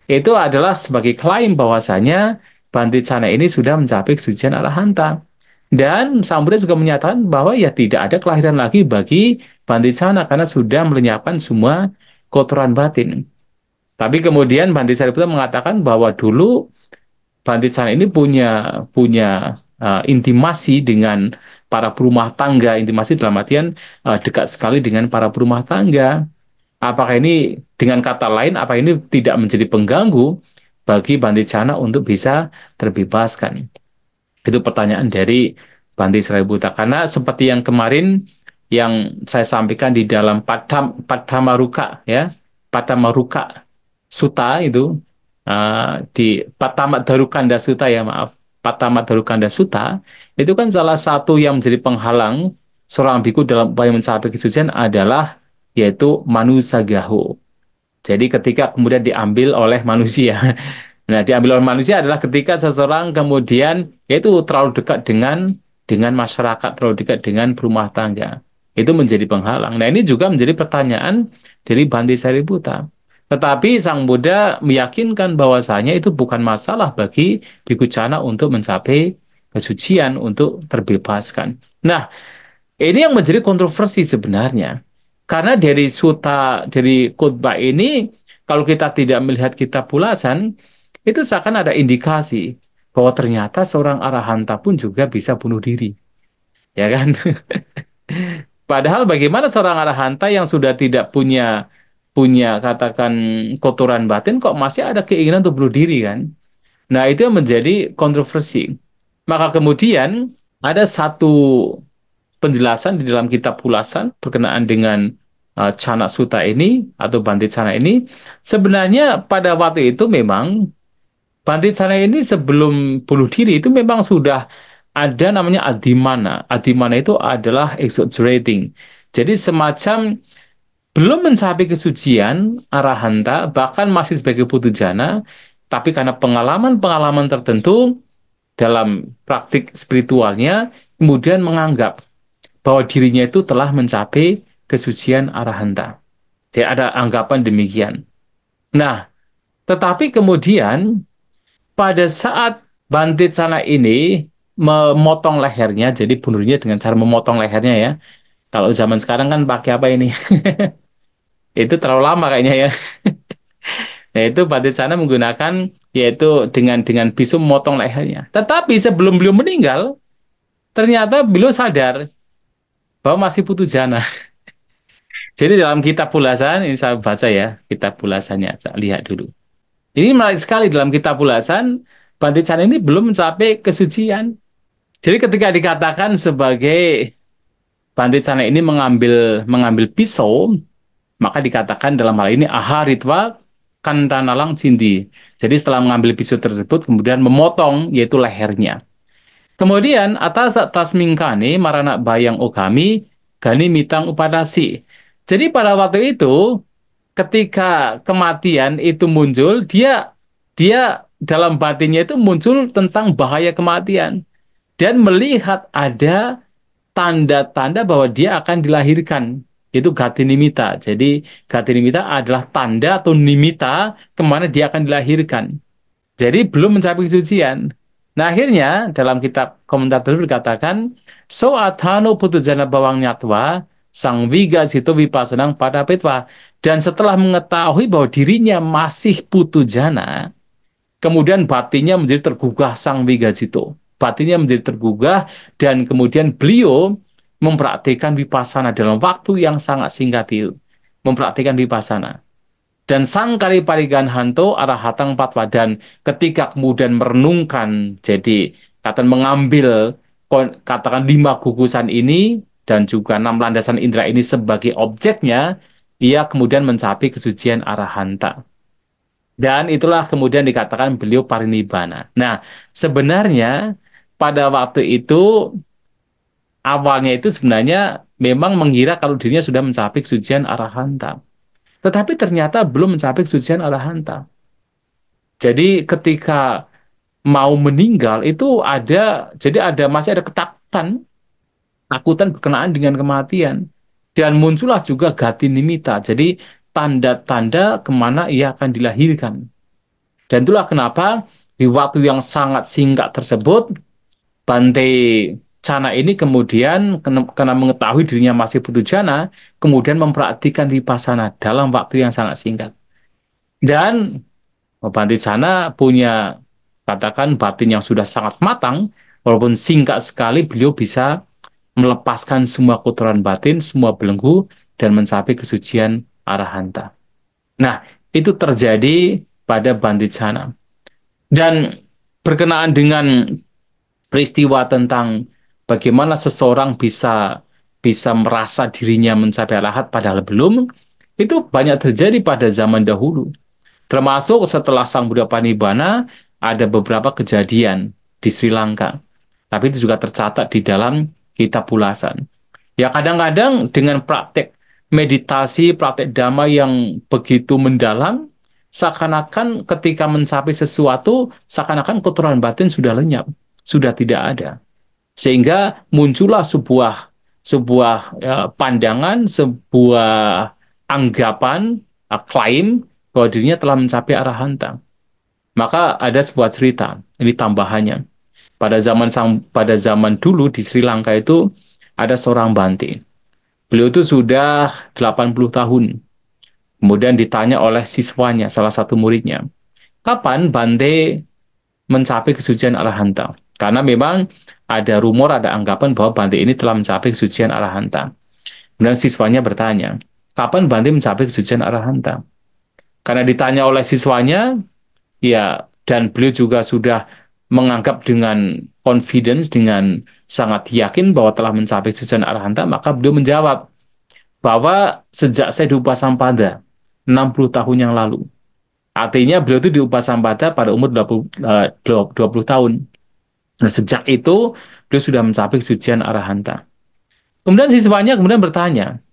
Itu adalah sebagai klaim bahwasanya Banti Cana ini sudah mencapai kesucian arahanta. Dan Samudra juga menyatakan bahwa ya tidak ada kelahiran lagi bagi Banti Cana karena sudah melenyapkan semua kotoran batin. Tapi kemudian Banti Sariputa mengatakan bahwa dulu Bantisan ini punya punya uh, intimasi dengan para perumah tangga, intimasi dalam artian uh, dekat sekali dengan para perumah tangga. Apakah ini dengan kata lain, apa ini tidak menjadi pengganggu bagi Banti sana untuk bisa terbebaskan? Itu pertanyaan dari Banti Serabuta. Karena seperti yang kemarin yang saya sampaikan di dalam Padam, Padamaruka ya, Padamaruka Suta itu Eh, di di Patama Darukanda Suta ya maaf Patama Darukanda Suta itu kan salah satu yang menjadi penghalang seorang biku dalam upaya mencapai kesucian adalah yaitu manusia gahu. Jadi ketika kemudian diambil oleh manusia. Nah, diambil oleh manusia adalah ketika seseorang kemudian yaitu terlalu dekat dengan dengan masyarakat, terlalu dekat dengan rumah tangga. Itu menjadi penghalang. Nah, ini juga menjadi pertanyaan dari Bandi Sariputta. Tetapi Sang Buddha meyakinkan bahwasanya itu bukan masalah bagi Biku Cana untuk mencapai kesucian, untuk terbebaskan. Nah, ini yang menjadi kontroversi sebenarnya. Karena dari suta, dari khotbah ini, kalau kita tidak melihat kitab pulasan, itu seakan ada indikasi bahwa ternyata seorang arahanta pun juga bisa bunuh diri. Ya kan? Padahal bagaimana seorang arahanta yang sudah tidak punya punya katakan kotoran batin kok masih ada keinginan untuk bunuh diri kan nah itu yang menjadi kontroversi maka kemudian ada satu penjelasan di dalam kitab ulasan berkenaan dengan uh, Cana Suta ini atau Banti Cana ini sebenarnya pada waktu itu memang Banti Cana ini sebelum bunuh diri itu memang sudah ada namanya adimana adimana itu adalah exaggerating jadi semacam belum mencapai kesucian arahanta bahkan masih sebagai putu jana tapi karena pengalaman-pengalaman tertentu dalam praktik spiritualnya kemudian menganggap bahwa dirinya itu telah mencapai kesucian arahanta. Jadi ada anggapan demikian. Nah, tetapi kemudian pada saat Bantit sana ini memotong lehernya, jadi bunuhnya dengan cara memotong lehernya ya, kalau zaman sekarang kan pakai apa ini? itu terlalu lama kayaknya ya. Nah itu batik sana menggunakan yaitu dengan dengan bisu memotong lehernya. Tetapi sebelum beliau meninggal, ternyata beliau sadar bahwa masih putu jana. Jadi dalam kitab pulasan ini saya baca ya, kitab pulasannya saya lihat dulu. Ini menarik sekali dalam kitab pulasan Pandit Sana ini belum mencapai kesucian. Jadi ketika dikatakan sebagai Pandit Sana ini mengambil mengambil pisau, maka dikatakan dalam hal ini aha ritwa kantanalang cindi. Jadi setelah mengambil pisau tersebut kemudian memotong yaitu lehernya. Kemudian atas tasmingkani marana bayang ukami gani mitang upadasi. Jadi pada waktu itu ketika kematian itu muncul dia dia dalam batinnya itu muncul tentang bahaya kematian dan melihat ada tanda-tanda bahwa dia akan dilahirkan itu gati nimita. Jadi gati nimita adalah tanda atau nimita kemana dia akan dilahirkan. Jadi belum mencapai kesucian. Nah akhirnya dalam kitab komentar tersebut dikatakan so athano jana bawang nyatwa sang viga situ vipasenang pada petwa dan setelah mengetahui bahwa dirinya masih putu jana kemudian batinya menjadi tergugah sang viga situ batinnya menjadi tergugah dan kemudian beliau mempraktikkan vipassana dalam waktu yang sangat singkat itu mempraktikkan vipassana dan sang kali parigan hanto arahatang dan ketika kemudian merenungkan jadi katakan mengambil katakan lima gugusan ini dan juga enam landasan indera ini sebagai objeknya ia kemudian mencapai kesucian arahanta dan itulah kemudian dikatakan beliau parinibbana. Nah, sebenarnya pada waktu itu awalnya itu sebenarnya memang mengira kalau dirinya sudah mencapai kesucian arahanta. Tetapi ternyata belum mencapai kesucian arahanta. Jadi ketika mau meninggal itu ada jadi ada masih ada ketakutan takutan berkenaan dengan kematian dan muncullah juga gati nimita jadi tanda-tanda kemana ia akan dilahirkan dan itulah kenapa di waktu yang sangat singkat tersebut Bante Cana ini kemudian karena mengetahui dirinya masih butuh jana, kemudian mempraktikkan vipassana dalam waktu yang sangat singkat. Dan Bante oh, Cana punya katakan batin yang sudah sangat matang, walaupun singkat sekali beliau bisa melepaskan semua kotoran batin, semua belenggu, dan mencapai kesucian arahanta. Nah, itu terjadi pada Bante Cana. Dan berkenaan dengan peristiwa tentang bagaimana seseorang bisa bisa merasa dirinya mencapai lahat padahal belum itu banyak terjadi pada zaman dahulu. Termasuk setelah Sang Buddha Panibana ada beberapa kejadian di Sri Lanka. Tapi itu juga tercatat di dalam kitab pulasan. Ya kadang-kadang dengan praktek meditasi, praktek dhamma yang begitu mendalam, seakan-akan ketika mencapai sesuatu, seakan-akan kotoran batin sudah lenyap sudah tidak ada. Sehingga muncullah sebuah sebuah ya, pandangan, sebuah anggapan, ya, klaim bahwa dirinya telah mencapai arah hantam. Maka ada sebuah cerita, ini tambahannya. Pada zaman sang, pada zaman dulu di Sri Lanka itu ada seorang bante. Beliau itu sudah 80 tahun. Kemudian ditanya oleh siswanya, salah satu muridnya, kapan Bante mencapai kesucian arah arahanta? Karena memang ada rumor, ada anggapan bahwa Bante ini telah mencapai kesucian arahanta. Kemudian siswanya bertanya, kapan Bante mencapai kesucian arahanta? Karena ditanya oleh siswanya, ya dan beliau juga sudah menganggap dengan confidence, dengan sangat yakin bahwa telah mencapai kesucian arahanta, maka beliau menjawab bahwa sejak saya di sampada, 60 tahun yang lalu, artinya beliau itu di sampada pada umur 20, 20 eh, tahun. Nah, sejak itu beliau sudah mencapai kesucian arahanta. Kemudian siswanya kemudian bertanya,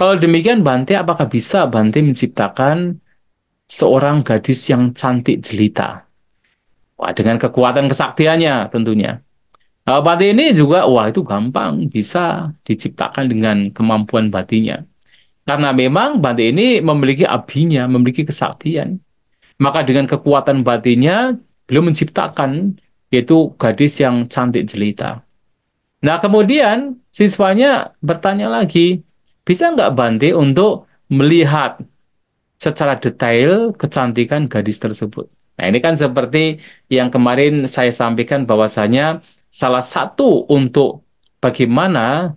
kalau demikian Bante apakah bisa Bante menciptakan seorang gadis yang cantik jelita? Wah, dengan kekuatan kesaktiannya tentunya. Nah, Bante ini juga, wah itu gampang, bisa diciptakan dengan kemampuan batinya. Karena memang Bante ini memiliki abinya, memiliki kesaktian. Maka dengan kekuatan batinya, beliau menciptakan yaitu gadis yang cantik jelita. Nah, kemudian siswanya bertanya lagi, bisa nggak Bante untuk melihat secara detail kecantikan gadis tersebut? Nah, ini kan seperti yang kemarin saya sampaikan bahwasanya salah satu untuk bagaimana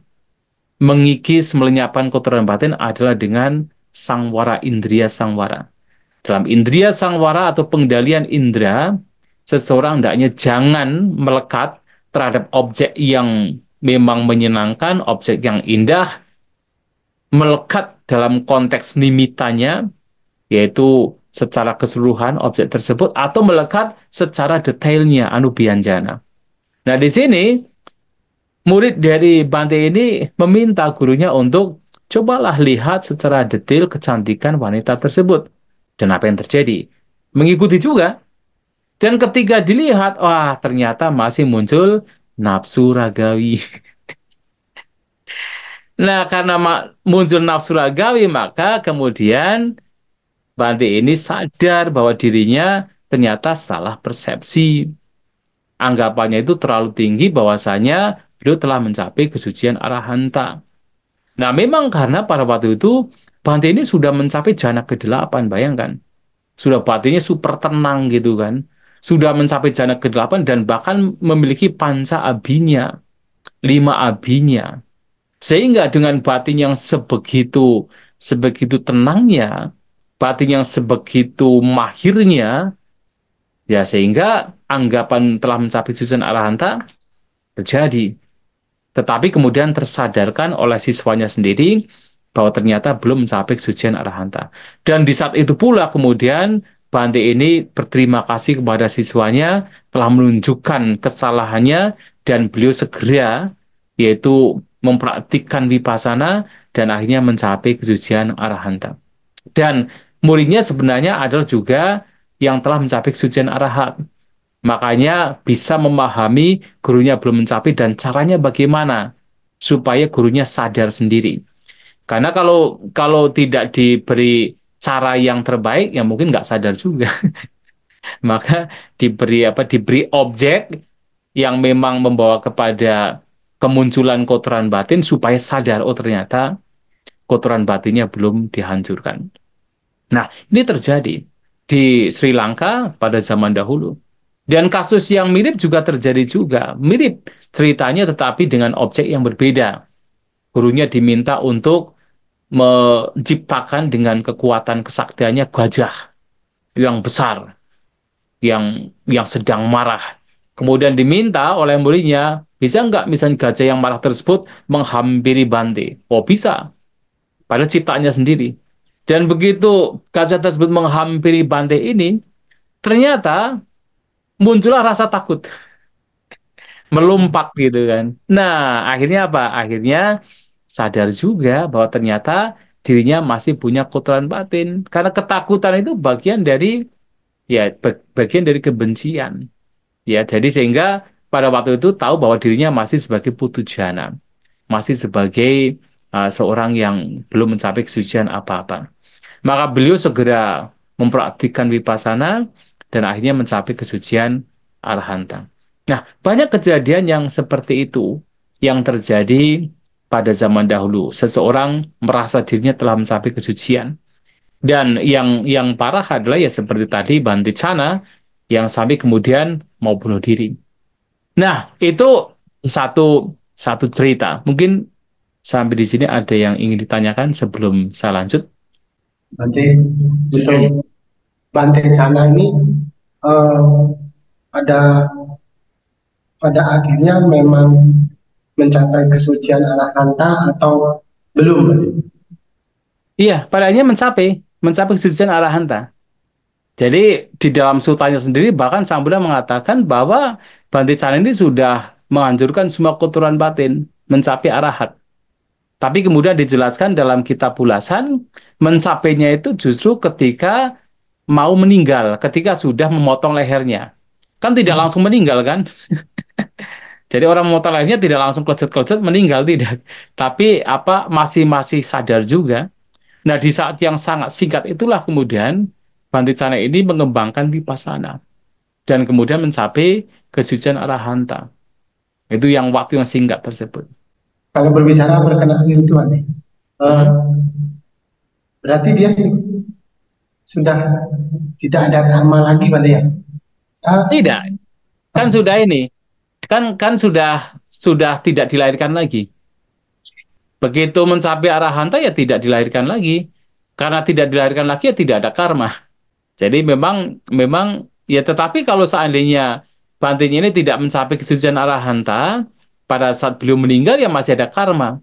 mengikis melenyapkan kotoran batin adalah dengan sangwara indria sangwara. Dalam indria sangwara atau pengendalian indera, seseorang hendaknya jangan melekat terhadap objek yang memang menyenangkan, objek yang indah, melekat dalam konteks limitannya, yaitu secara keseluruhan objek tersebut, atau melekat secara detailnya, anubianjana. Nah, di sini, murid dari Bante ini meminta gurunya untuk cobalah lihat secara detail kecantikan wanita tersebut. Dan apa yang terjadi? Mengikuti juga dan ketika dilihat, wah ternyata masih muncul nafsu ragawi. nah, karena muncul nafsu ragawi, maka kemudian Banti ini sadar bahwa dirinya ternyata salah persepsi. Anggapannya itu terlalu tinggi bahwasanya beliau telah mencapai kesucian arahanta. Nah, memang karena pada waktu itu Banti ini sudah mencapai jana ke-8, bayangkan. Sudah batinnya super tenang gitu kan sudah mencapai jana ke-8 dan bahkan memiliki panca abinya, lima abinya. Sehingga dengan batin yang sebegitu sebegitu tenangnya, batin yang sebegitu mahirnya, ya sehingga anggapan telah mencapai susun arahanta terjadi. Tetapi kemudian tersadarkan oleh siswanya sendiri bahwa ternyata belum mencapai sucian arahanta. Dan di saat itu pula kemudian Bante ini berterima kasih kepada siswanya telah menunjukkan kesalahannya dan beliau segera yaitu mempraktikkan vipassana dan akhirnya mencapai kesucian arahanta. Dan muridnya sebenarnya adalah juga yang telah mencapai kesucian arahat. Makanya bisa memahami gurunya belum mencapai dan caranya bagaimana supaya gurunya sadar sendiri. Karena kalau kalau tidak diberi cara yang terbaik yang mungkin nggak sadar juga maka diberi apa diberi objek yang memang membawa kepada kemunculan kotoran batin supaya sadar oh ternyata kotoran batinnya belum dihancurkan. Nah, ini terjadi di Sri Lanka pada zaman dahulu. Dan kasus yang mirip juga terjadi juga. Mirip ceritanya tetapi dengan objek yang berbeda. Gurunya diminta untuk menciptakan dengan kekuatan kesaktiannya gajah yang besar yang yang sedang marah. Kemudian diminta oleh muridnya, bisa nggak misalnya gajah yang marah tersebut menghampiri Bante? Oh bisa, pada ciptaannya sendiri. Dan begitu gajah tersebut menghampiri Bante ini, ternyata muncullah rasa takut. Melompat gitu kan. Nah, akhirnya apa? Akhirnya sadar juga bahwa ternyata dirinya masih punya kotoran batin karena ketakutan itu bagian dari ya bagian dari kebencian ya jadi sehingga pada waktu itu tahu bahwa dirinya masih sebagai putu jana masih sebagai uh, seorang yang belum mencapai kesucian apa-apa maka beliau segera mempraktikkan wipasana dan akhirnya mencapai kesucian arhanta nah banyak kejadian yang seperti itu yang terjadi pada zaman dahulu. Seseorang merasa dirinya telah mencapai kesucian. Dan yang yang parah adalah ya seperti tadi Banti Chana yang sampai kemudian mau bunuh diri. Nah, itu satu satu cerita. Mungkin sampai di sini ada yang ingin ditanyakan sebelum saya lanjut. Banti, untuk Banti Chana ini uh, pada pada akhirnya memang mencapai kesucian arahanta atau belum? Iya, padahalnya mencapai, mencapai kesucian arahanta. Jadi di dalam sutanya sendiri bahkan Sang Buddha mengatakan bahwa Bante Chan ini sudah menghancurkan semua kotoran batin mencapai arahat. Tapi kemudian dijelaskan dalam kitab ulasan mencapainya itu justru ketika mau meninggal, ketika sudah memotong lehernya. Kan tidak hmm. langsung meninggal kan? Jadi orang life lainnya tidak langsung keleset-keleset meninggal tidak, tapi apa masih masih sadar juga. Nah di saat yang sangat singkat itulah kemudian Bantisana ini mengembangkan vipassana dan kemudian mencapai kesucian arahanta. Itu yang waktu yang singkat tersebut. Kalau berbicara berkenaan dengan Tuhan, eh, berarti dia sudah tidak ada karma lagi, Pak ya? Tidak, kan sudah ini kan kan sudah sudah tidak dilahirkan lagi. Begitu mencapai arah hanta ya tidak dilahirkan lagi. Karena tidak dilahirkan lagi ya tidak ada karma. Jadi memang memang ya tetapi kalau seandainya Banting ini tidak mencapai kesucian arah hanta, pada saat beliau meninggal ya masih ada karma.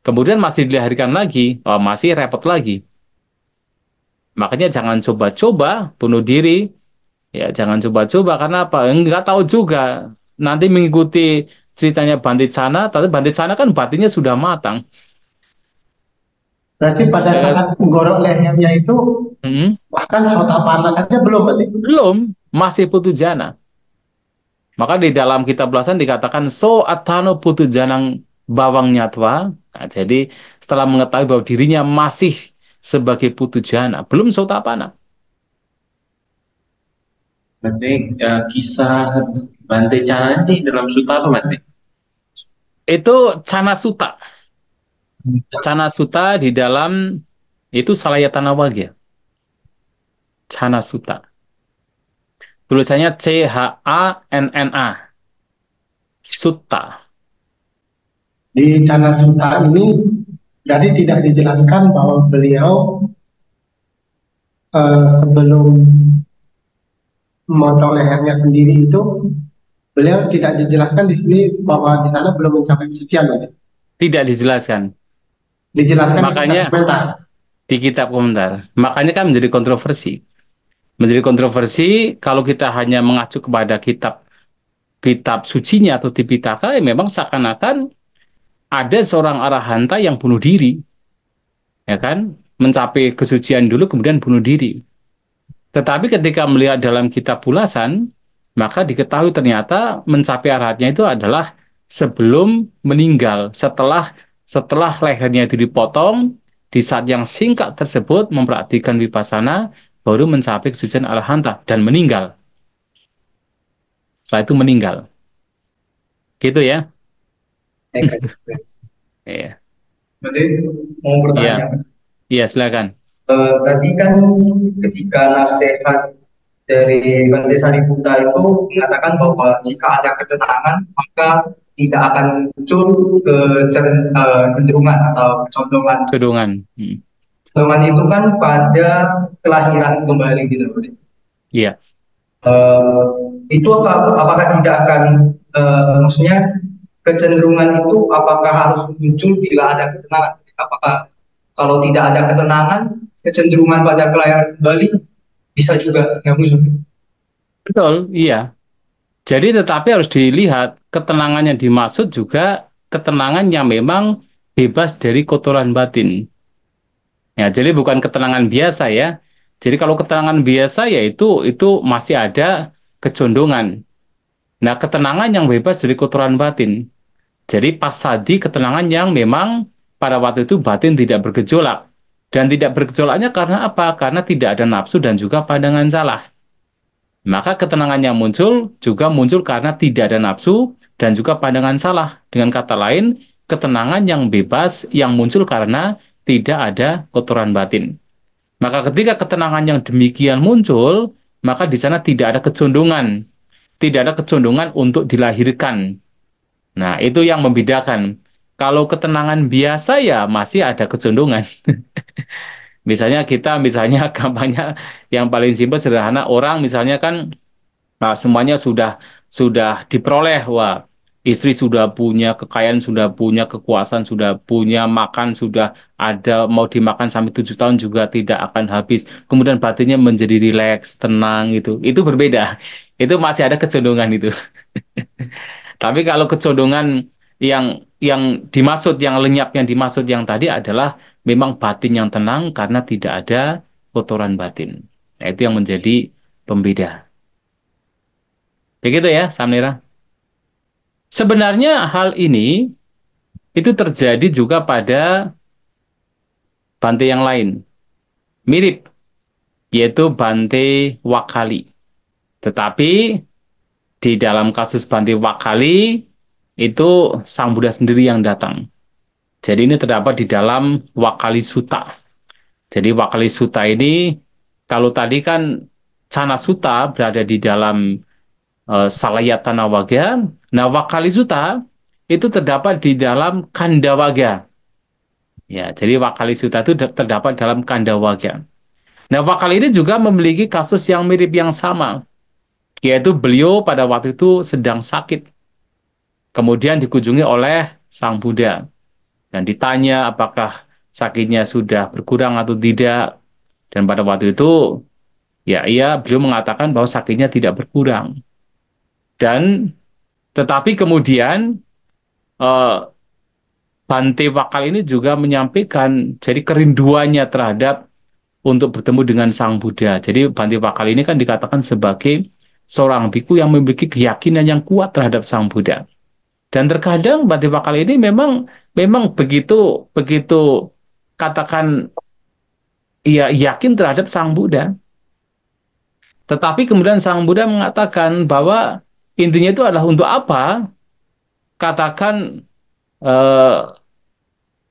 Kemudian masih dilahirkan lagi, oh, masih repot lagi. Makanya jangan coba-coba bunuh diri. Ya, jangan coba-coba karena apa? Enggak tahu juga nanti mengikuti ceritanya bandit sana, tapi bandit sana kan batinnya sudah matang. Berarti pada ya. saat menggorok lehernya itu hmm. bahkan sota panas saja belum berarti? Belum, masih putu jana. Maka di dalam kitab belasan dikatakan so atano putu janang bawang nyatwa. Nah, jadi setelah mengetahui bahwa dirinya masih sebagai putu jana, belum sota panas. Berarti ya, uh, kisah Bante ini dalam suta apa Bante? Itu Cana Suta. Cana Suta di dalam itu Salayatana Wagya. Cana Suta. Tulisannya C H A N N A. suta. Di Cana Suta ini berarti tidak dijelaskan bahwa beliau uh, sebelum memotong lehernya sendiri itu Beliau tidak dijelaskan di sini bahwa di sana belum mencapai kesucian. Ya? Tidak dijelaskan. Dijelaskan Makanya, di kitab komentar. Di kitab komentar. Makanya kan menjadi kontroversi. Menjadi kontroversi kalau kita hanya mengacu kepada kitab kitab sucinya atau Tipitaka ya memang seakan-akan ada seorang arahanta yang bunuh diri. Ya kan? Mencapai kesucian dulu kemudian bunuh diri. Tetapi ketika melihat dalam kitab pulasan, maka diketahui ternyata mencapai arahatnya itu adalah sebelum meninggal, setelah setelah lehernya itu dipotong, di saat yang singkat tersebut memperhatikan wipasana, baru mencapai kesucian arahanta dan meninggal. Setelah itu meninggal. Gitu ya. Iya. Jadi mau bertanya. Iya, ya, silakan. Uh, tadi kan ketika nasihat dari Bantesari Bunda itu mengatakan bahwa jika ada ketenangan maka tidak akan muncul kecenderungan eh, atau kecondongan. Kecondongan. Hmm. Kecondongan itu kan pada kelahiran kembali gitu. Iya. Yeah. Uh, itu apakah tidak akan uh, maksudnya kecenderungan itu apakah harus muncul bila ada ketenangan? Apakah kalau tidak ada ketenangan kecenderungan pada kelahiran kembali bisa juga nggak, Betul, iya. Jadi tetapi harus dilihat ketenangannya dimaksud juga ketenangan yang memang bebas dari kotoran batin. Ya, jadi bukan ketenangan biasa ya. Jadi kalau ketenangan biasa yaitu itu masih ada kecondongan. Nah, ketenangan yang bebas dari kotoran batin. Jadi pasadi ketenangan yang memang pada waktu itu batin tidak bergejolak. Dan tidak bergejolaknya karena apa? Karena tidak ada nafsu dan juga pandangan salah. Maka ketenangan yang muncul juga muncul karena tidak ada nafsu dan juga pandangan salah. Dengan kata lain, ketenangan yang bebas yang muncul karena tidak ada kotoran batin. Maka ketika ketenangan yang demikian muncul, maka di sana tidak ada kecondongan. Tidak ada kecondongan untuk dilahirkan. Nah, itu yang membedakan kalau ketenangan biasa ya masih ada kecundungan. misalnya kita misalnya kampanye yang paling simpel sederhana orang misalnya kan nah, semuanya sudah sudah diperoleh wah istri sudah punya kekayaan sudah punya kekuasaan sudah punya makan sudah ada mau dimakan sampai tujuh tahun juga tidak akan habis kemudian batinnya menjadi rileks tenang gitu itu berbeda itu masih ada kecondongan itu tapi kalau kecondongan yang yang dimaksud yang lenyap yang dimaksud yang tadi adalah memang batin yang tenang karena tidak ada kotoran batin. Nah, itu yang menjadi pembeda. Begitu ya, Samira. Sebenarnya hal ini itu terjadi juga pada bante yang lain. Mirip, yaitu bante wakali. Tetapi di dalam kasus bante wakali itu Sang Buddha sendiri yang datang. Jadi ini terdapat di dalam Wakali Suta. Jadi Wakali Suta ini kalau tadi kan Cana Suta berada di dalam uh, eh, Salayatana Waga, nah Wakali Suta itu terdapat di dalam Kandawaga. Ya, jadi Wakali Suta itu terdapat dalam Kandawaga. Nah, Wakali ini juga memiliki kasus yang mirip yang sama, yaitu beliau pada waktu itu sedang sakit Kemudian dikunjungi oleh Sang Buddha dan ditanya apakah sakitnya sudah berkurang atau tidak. Dan pada waktu itu ya ia beliau mengatakan bahwa sakitnya tidak berkurang. Dan tetapi kemudian eh, Bante Wakal ini juga menyampaikan jadi kerinduannya terhadap untuk bertemu dengan Sang Buddha. Jadi Bante Wakal ini kan dikatakan sebagai seorang biku yang memiliki keyakinan yang kuat terhadap Sang Buddha. Dan terkadang Bante Pakal ini memang memang begitu begitu katakan ya yakin terhadap Sang Buddha. Tetapi kemudian Sang Buddha mengatakan bahwa intinya itu adalah untuk apa? Katakan uh,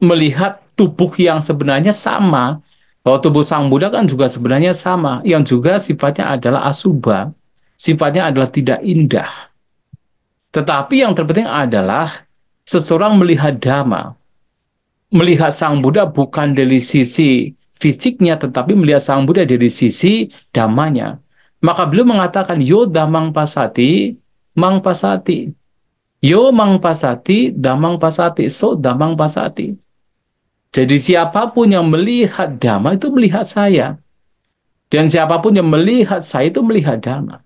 melihat tubuh yang sebenarnya sama, bahwa tubuh Sang Buddha kan juga sebenarnya sama, yang juga sifatnya adalah asuba, sifatnya adalah tidak indah. Tetapi yang terpenting adalah seseorang melihat dhamma, melihat Sang Buddha bukan dari sisi fisiknya, tetapi melihat Sang Buddha dari sisi damanya. Maka beliau mengatakan, yo damang pasati, mang pasati. Yo mang pasati, damang pasati, so damang pasati. Jadi siapapun yang melihat dhamma itu melihat saya. Dan siapapun yang melihat saya itu melihat dhamma.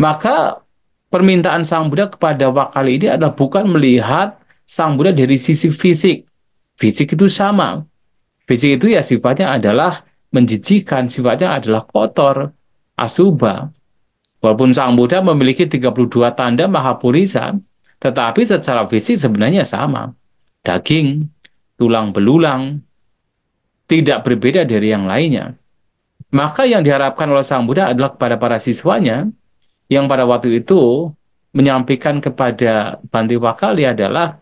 Maka permintaan Sang Buddha kepada Wakali ini adalah bukan melihat Sang Buddha dari sisi fisik. Fisik itu sama. Fisik itu ya sifatnya adalah menjijikan, sifatnya adalah kotor, asuba. Walaupun Sang Buddha memiliki 32 tanda Mahapurisa, tetapi secara fisik sebenarnya sama. Daging, tulang belulang, tidak berbeda dari yang lainnya. Maka yang diharapkan oleh Sang Buddha adalah kepada para siswanya, yang pada waktu itu menyampaikan kepada Bante Wakali adalah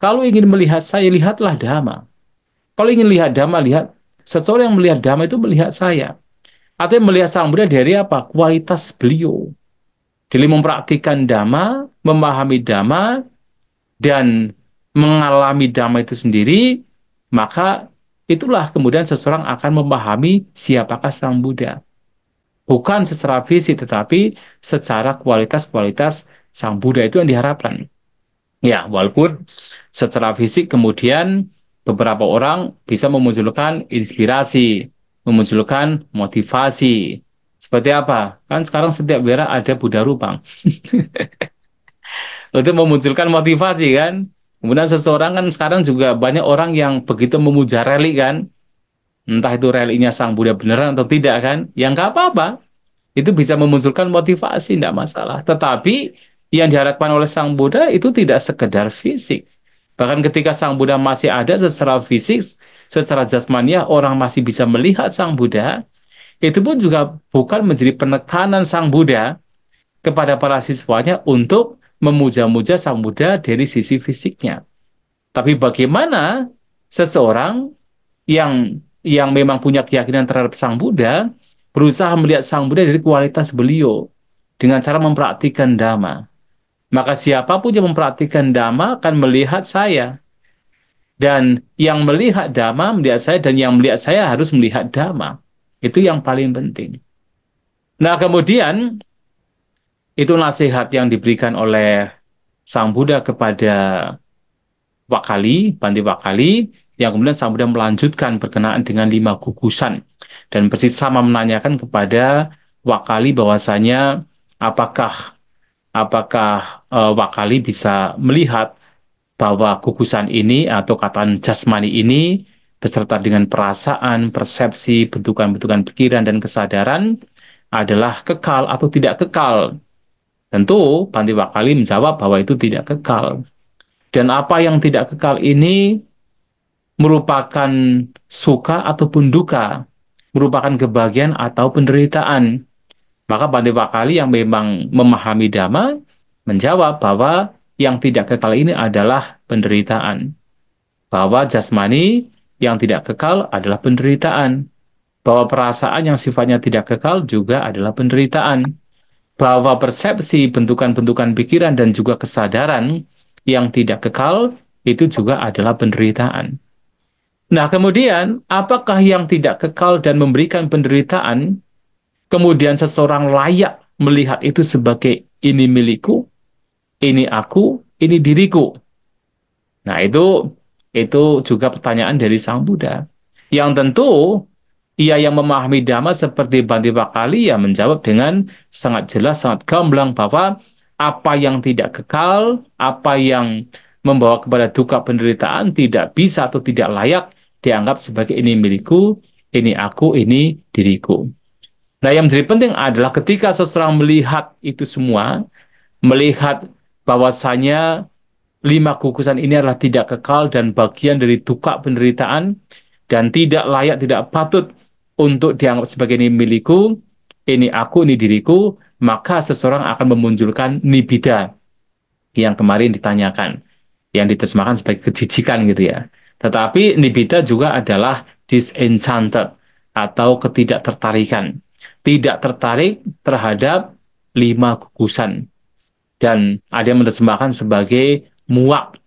kalau ingin melihat saya lihatlah dhamma. Kalau ingin lihat dhamma lihat seseorang yang melihat dhamma itu melihat saya. Artinya melihat sang Buddha dari apa? Kualitas beliau. Jadi mempraktikan dhamma, memahami dhamma, dan mengalami dhamma itu sendiri, maka itulah kemudian seseorang akan memahami siapakah sang Buddha bukan secara fisik tetapi secara kualitas-kualitas sang Buddha itu yang diharapkan. Ya, walaupun secara fisik kemudian beberapa orang bisa memunculkan inspirasi, memunculkan motivasi. Seperti apa? Kan sekarang setiap daerah ada Buddha Rupang. Untuk memunculkan motivasi kan. Kemudian seseorang kan sekarang juga banyak orang yang begitu memuja rally kan entah itu relinya sang Buddha beneran atau tidak kan, yang nggak apa-apa. Itu bisa memunculkan motivasi, tidak masalah. Tetapi yang diharapkan oleh sang Buddha itu tidak sekedar fisik. Bahkan ketika sang Buddha masih ada secara fisik, secara jasmania orang masih bisa melihat sang Buddha, itu pun juga bukan menjadi penekanan sang Buddha kepada para siswanya untuk memuja-muja sang Buddha dari sisi fisiknya. Tapi bagaimana seseorang yang yang memang punya keyakinan terhadap Sang Buddha berusaha melihat Sang Buddha dari kualitas beliau dengan cara mempraktikkan dhamma. Maka siapapun yang mempraktikkan dhamma akan melihat saya. Dan yang melihat dhamma melihat saya dan yang melihat saya harus melihat dhamma. Itu yang paling penting. Nah, kemudian itu nasihat yang diberikan oleh Sang Buddha kepada Wakali, Banti Wakali yang kemudian samudra melanjutkan berkenaan dengan lima gugusan dan persis sama menanyakan kepada Wakali bahwasanya apakah apakah uh, Wakali bisa melihat bahwa gugusan ini atau kataan jasmani ini beserta dengan perasaan, persepsi, bentukan-bentukan pikiran dan kesadaran adalah kekal atau tidak kekal. Tentu Panti Wakali menjawab bahwa itu tidak kekal. Dan apa yang tidak kekal ini merupakan suka ataupun duka, merupakan kebahagiaan atau penderitaan. Maka pada kali yang memang memahami dhamma menjawab bahwa yang tidak kekal ini adalah penderitaan. Bahwa jasmani yang tidak kekal adalah penderitaan. Bahwa perasaan yang sifatnya tidak kekal juga adalah penderitaan. Bahwa persepsi, bentukan-bentukan pikiran dan juga kesadaran yang tidak kekal itu juga adalah penderitaan. Nah, kemudian apakah yang tidak kekal dan memberikan penderitaan, kemudian seseorang layak melihat itu sebagai ini milikku, ini aku, ini diriku. Nah, itu itu juga pertanyaan dari Sang Buddha. Yang tentu ia yang memahami dhamma seperti Bhante Pakali ya menjawab dengan sangat jelas, sangat gamblang bahwa apa yang tidak kekal, apa yang membawa kepada duka penderitaan tidak bisa atau tidak layak dianggap sebagai ini milikku, ini aku, ini diriku. Nah, yang menjadi penting adalah ketika seseorang melihat itu semua, melihat bahwasanya lima kukusan ini adalah tidak kekal dan bagian dari duka penderitaan dan tidak layak, tidak patut untuk dianggap sebagai ini milikku, ini aku, ini diriku, maka seseorang akan memunculkan nibida yang kemarin ditanyakan, yang diterjemahkan sebagai kejijikan gitu ya. Tetapi nibita juga adalah disenchanted atau ketidaktertarikan. Tidak tertarik terhadap lima kukusan Dan ada yang menerjemahkan sebagai muak.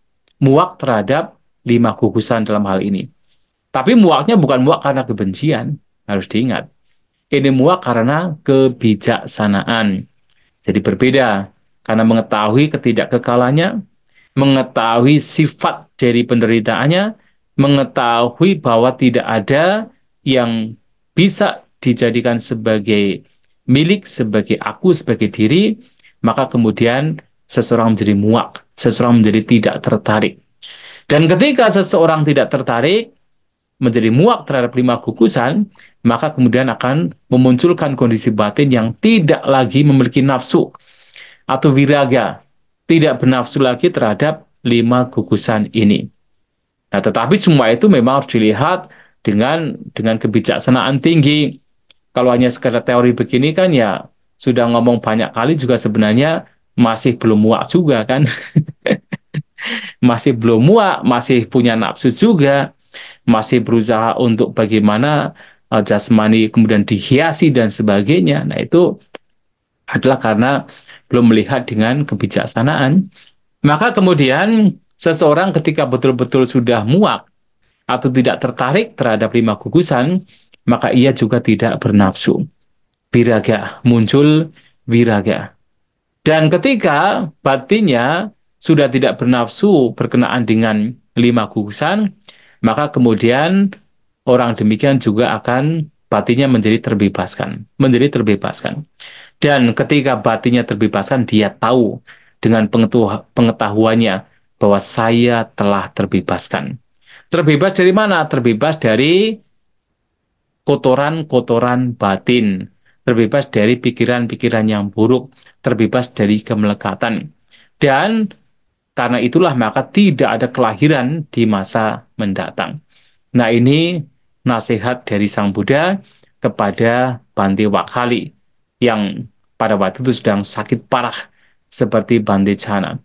Muak terhadap lima kukusan dalam hal ini. Tapi muaknya bukan muak karena kebencian, harus diingat. Ini muak karena kebijaksanaan. Jadi berbeda karena mengetahui ketidakkekalannya, mengetahui sifat dari penderitaannya, mengetahui bahwa tidak ada yang bisa dijadikan sebagai milik, sebagai aku, sebagai diri, maka kemudian seseorang menjadi muak, seseorang menjadi tidak tertarik. Dan ketika seseorang tidak tertarik, menjadi muak terhadap lima kukusan, maka kemudian akan memunculkan kondisi batin yang tidak lagi memiliki nafsu atau viraga, tidak bernafsu lagi terhadap lima kukusan ini. Nah, tetapi semua itu memang harus dilihat dengan dengan kebijaksanaan tinggi. Kalau hanya sekedar teori begini kan ya sudah ngomong banyak kali juga sebenarnya masih belum muak juga kan. masih belum muak, masih punya nafsu juga, masih berusaha untuk bagaimana eh, jasmani kemudian dihiasi dan sebagainya. Nah, itu adalah karena belum melihat dengan kebijaksanaan. Maka kemudian Seseorang ketika betul-betul sudah muak atau tidak tertarik terhadap lima gugusan, maka ia juga tidak bernafsu. Biraga muncul biraga. Dan ketika batinnya sudah tidak bernafsu berkenaan dengan lima gugusan, maka kemudian orang demikian juga akan batinnya menjadi terbebaskan, menjadi terbebaskan. Dan ketika batinnya terbebaskan, dia tahu dengan pengetahuannya bahwa saya telah terbebaskan. Terbebas dari mana? Terbebas dari kotoran-kotoran batin, terbebas dari pikiran-pikiran yang buruk, terbebas dari kemelekatan. Dan karena itulah maka tidak ada kelahiran di masa mendatang. Nah ini nasihat dari Sang Buddha kepada Bante Wakali yang pada waktu itu sedang sakit parah seperti Bante Chana.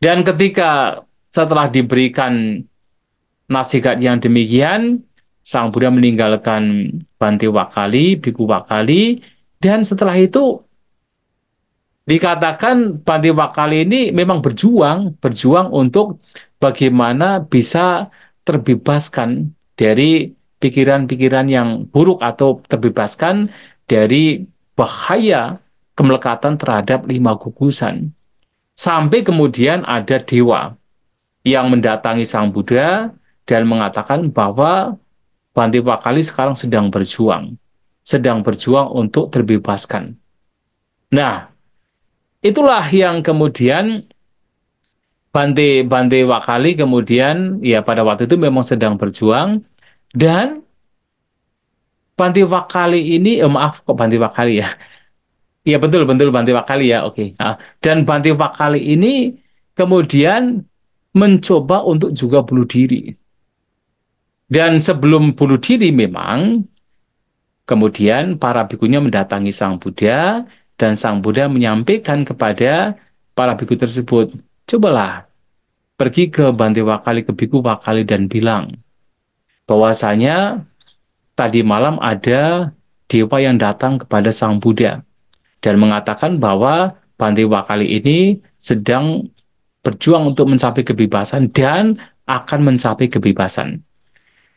Dan ketika setelah diberikan nasihat yang demikian, Sang Buddha meninggalkan Bante Wakali, Biku Wakali, dan setelah itu dikatakan Bante Wakali ini memang berjuang, berjuang untuk bagaimana bisa terbebaskan dari pikiran-pikiran yang buruk atau terbebaskan dari bahaya kemelekatan terhadap lima gugusan. Sampai kemudian ada dewa yang mendatangi Sang Buddha dan mengatakan bahwa Banti Pakali sekarang sedang berjuang, sedang berjuang untuk terbebaskan. Nah, itulah yang kemudian Bante Bante Wakali kemudian ya pada waktu itu memang sedang berjuang dan Bante Wakali ini eh, maaf kok Bante Wakali ya Iya betul betul Banti Wakali ya, oke. Okay. Nah, dan Banti Wakali ini kemudian mencoba untuk juga bunuh diri. Dan sebelum bunuh diri memang kemudian para bikunya mendatangi Sang Buddha dan Sang Buddha menyampaikan kepada para biku tersebut, cobalah pergi ke Banti Wakali ke biku Wakali dan bilang bahwasanya tadi malam ada dewa yang datang kepada Sang Buddha dan mengatakan bahwa Banti Wakali ini sedang berjuang untuk mencapai kebebasan dan akan mencapai kebebasan.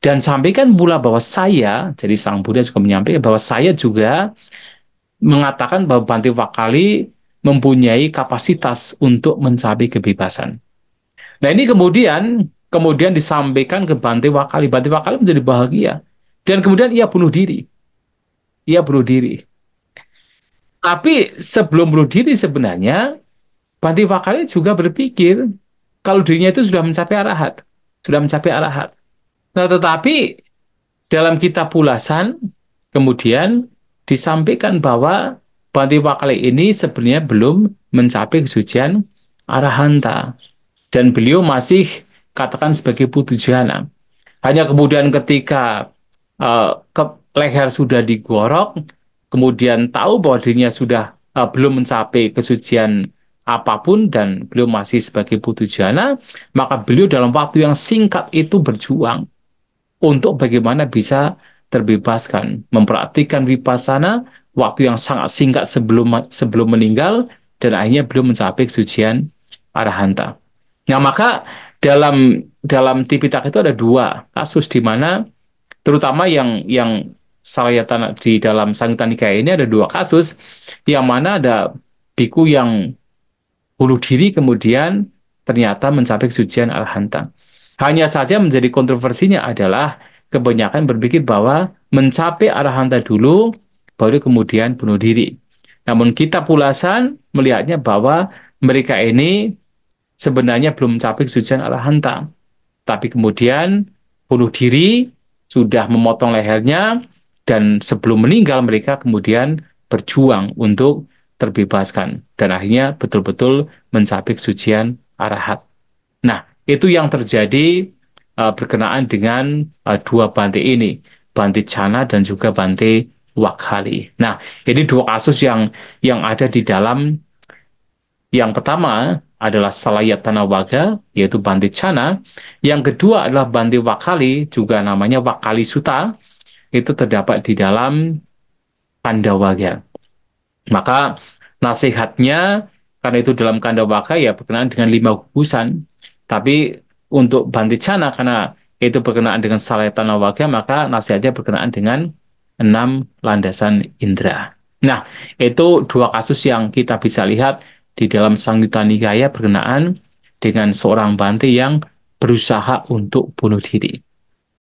Dan sampaikan pula bahwa saya, jadi Sang Buddha juga menyampaikan bahwa saya juga mengatakan bahwa Bante Wakali mempunyai kapasitas untuk mencapai kebebasan. Nah ini kemudian kemudian disampaikan ke Bante Wakali. Bante Wakali menjadi bahagia. Dan kemudian ia bunuh diri. Ia bunuh diri. Tapi sebelum bunuh diri sebenarnya Banti Wakalnya juga berpikir kalau dirinya itu sudah mencapai arahat, sudah mencapai arahat. Nah, tetapi dalam kitab pulasan kemudian disampaikan bahwa Banti Wakale ini sebenarnya belum mencapai kesucian arahanta dan beliau masih katakan sebagai putujana. Hanya kemudian ketika uh, ke leher sudah digorok, kemudian tahu bahwa dirinya sudah uh, belum mencapai kesucian apapun dan beliau masih sebagai putu jana, maka beliau dalam waktu yang singkat itu berjuang untuk bagaimana bisa terbebaskan, memperhatikan wipasana waktu yang sangat singkat sebelum sebelum meninggal dan akhirnya belum mencapai kesucian arahanta. Nah maka dalam dalam tipitak itu ada dua kasus di mana terutama yang yang sayatan di dalam Sanghitan Nikaya ini ada dua kasus yang mana ada biku yang bunuh diri kemudian ternyata mencapai kesucian al-hantam. Hanya saja menjadi kontroversinya adalah kebanyakan berpikir bahwa mencapai arahanta dulu baru kemudian bunuh diri. Namun kita pulasan melihatnya bahwa mereka ini sebenarnya belum mencapai kesucian arahanta. Tapi kemudian bunuh diri sudah memotong lehernya, dan sebelum meninggal mereka kemudian berjuang untuk terbebaskan dan akhirnya betul-betul mencapai kesucian arahat. Nah, itu yang terjadi uh, berkenaan dengan uh, dua bante ini, bante chana dan juga bante wakali. Nah, ini dua kasus yang yang ada di dalam yang pertama adalah Salayat waga yaitu Bante Chana. Yang kedua adalah Bante Wakali, juga namanya Wakali Suta itu terdapat di dalam Kandawaga. Maka nasihatnya karena itu dalam Kandawaga ya berkenaan dengan lima gugusan. Tapi untuk Bantijana karena itu berkenaan dengan Saletana Waga maka nasihatnya berkenaan dengan enam landasan indera. Nah, itu dua kasus yang kita bisa lihat di dalam Sangyutta Nikaya berkenaan dengan seorang Bante yang berusaha untuk bunuh diri.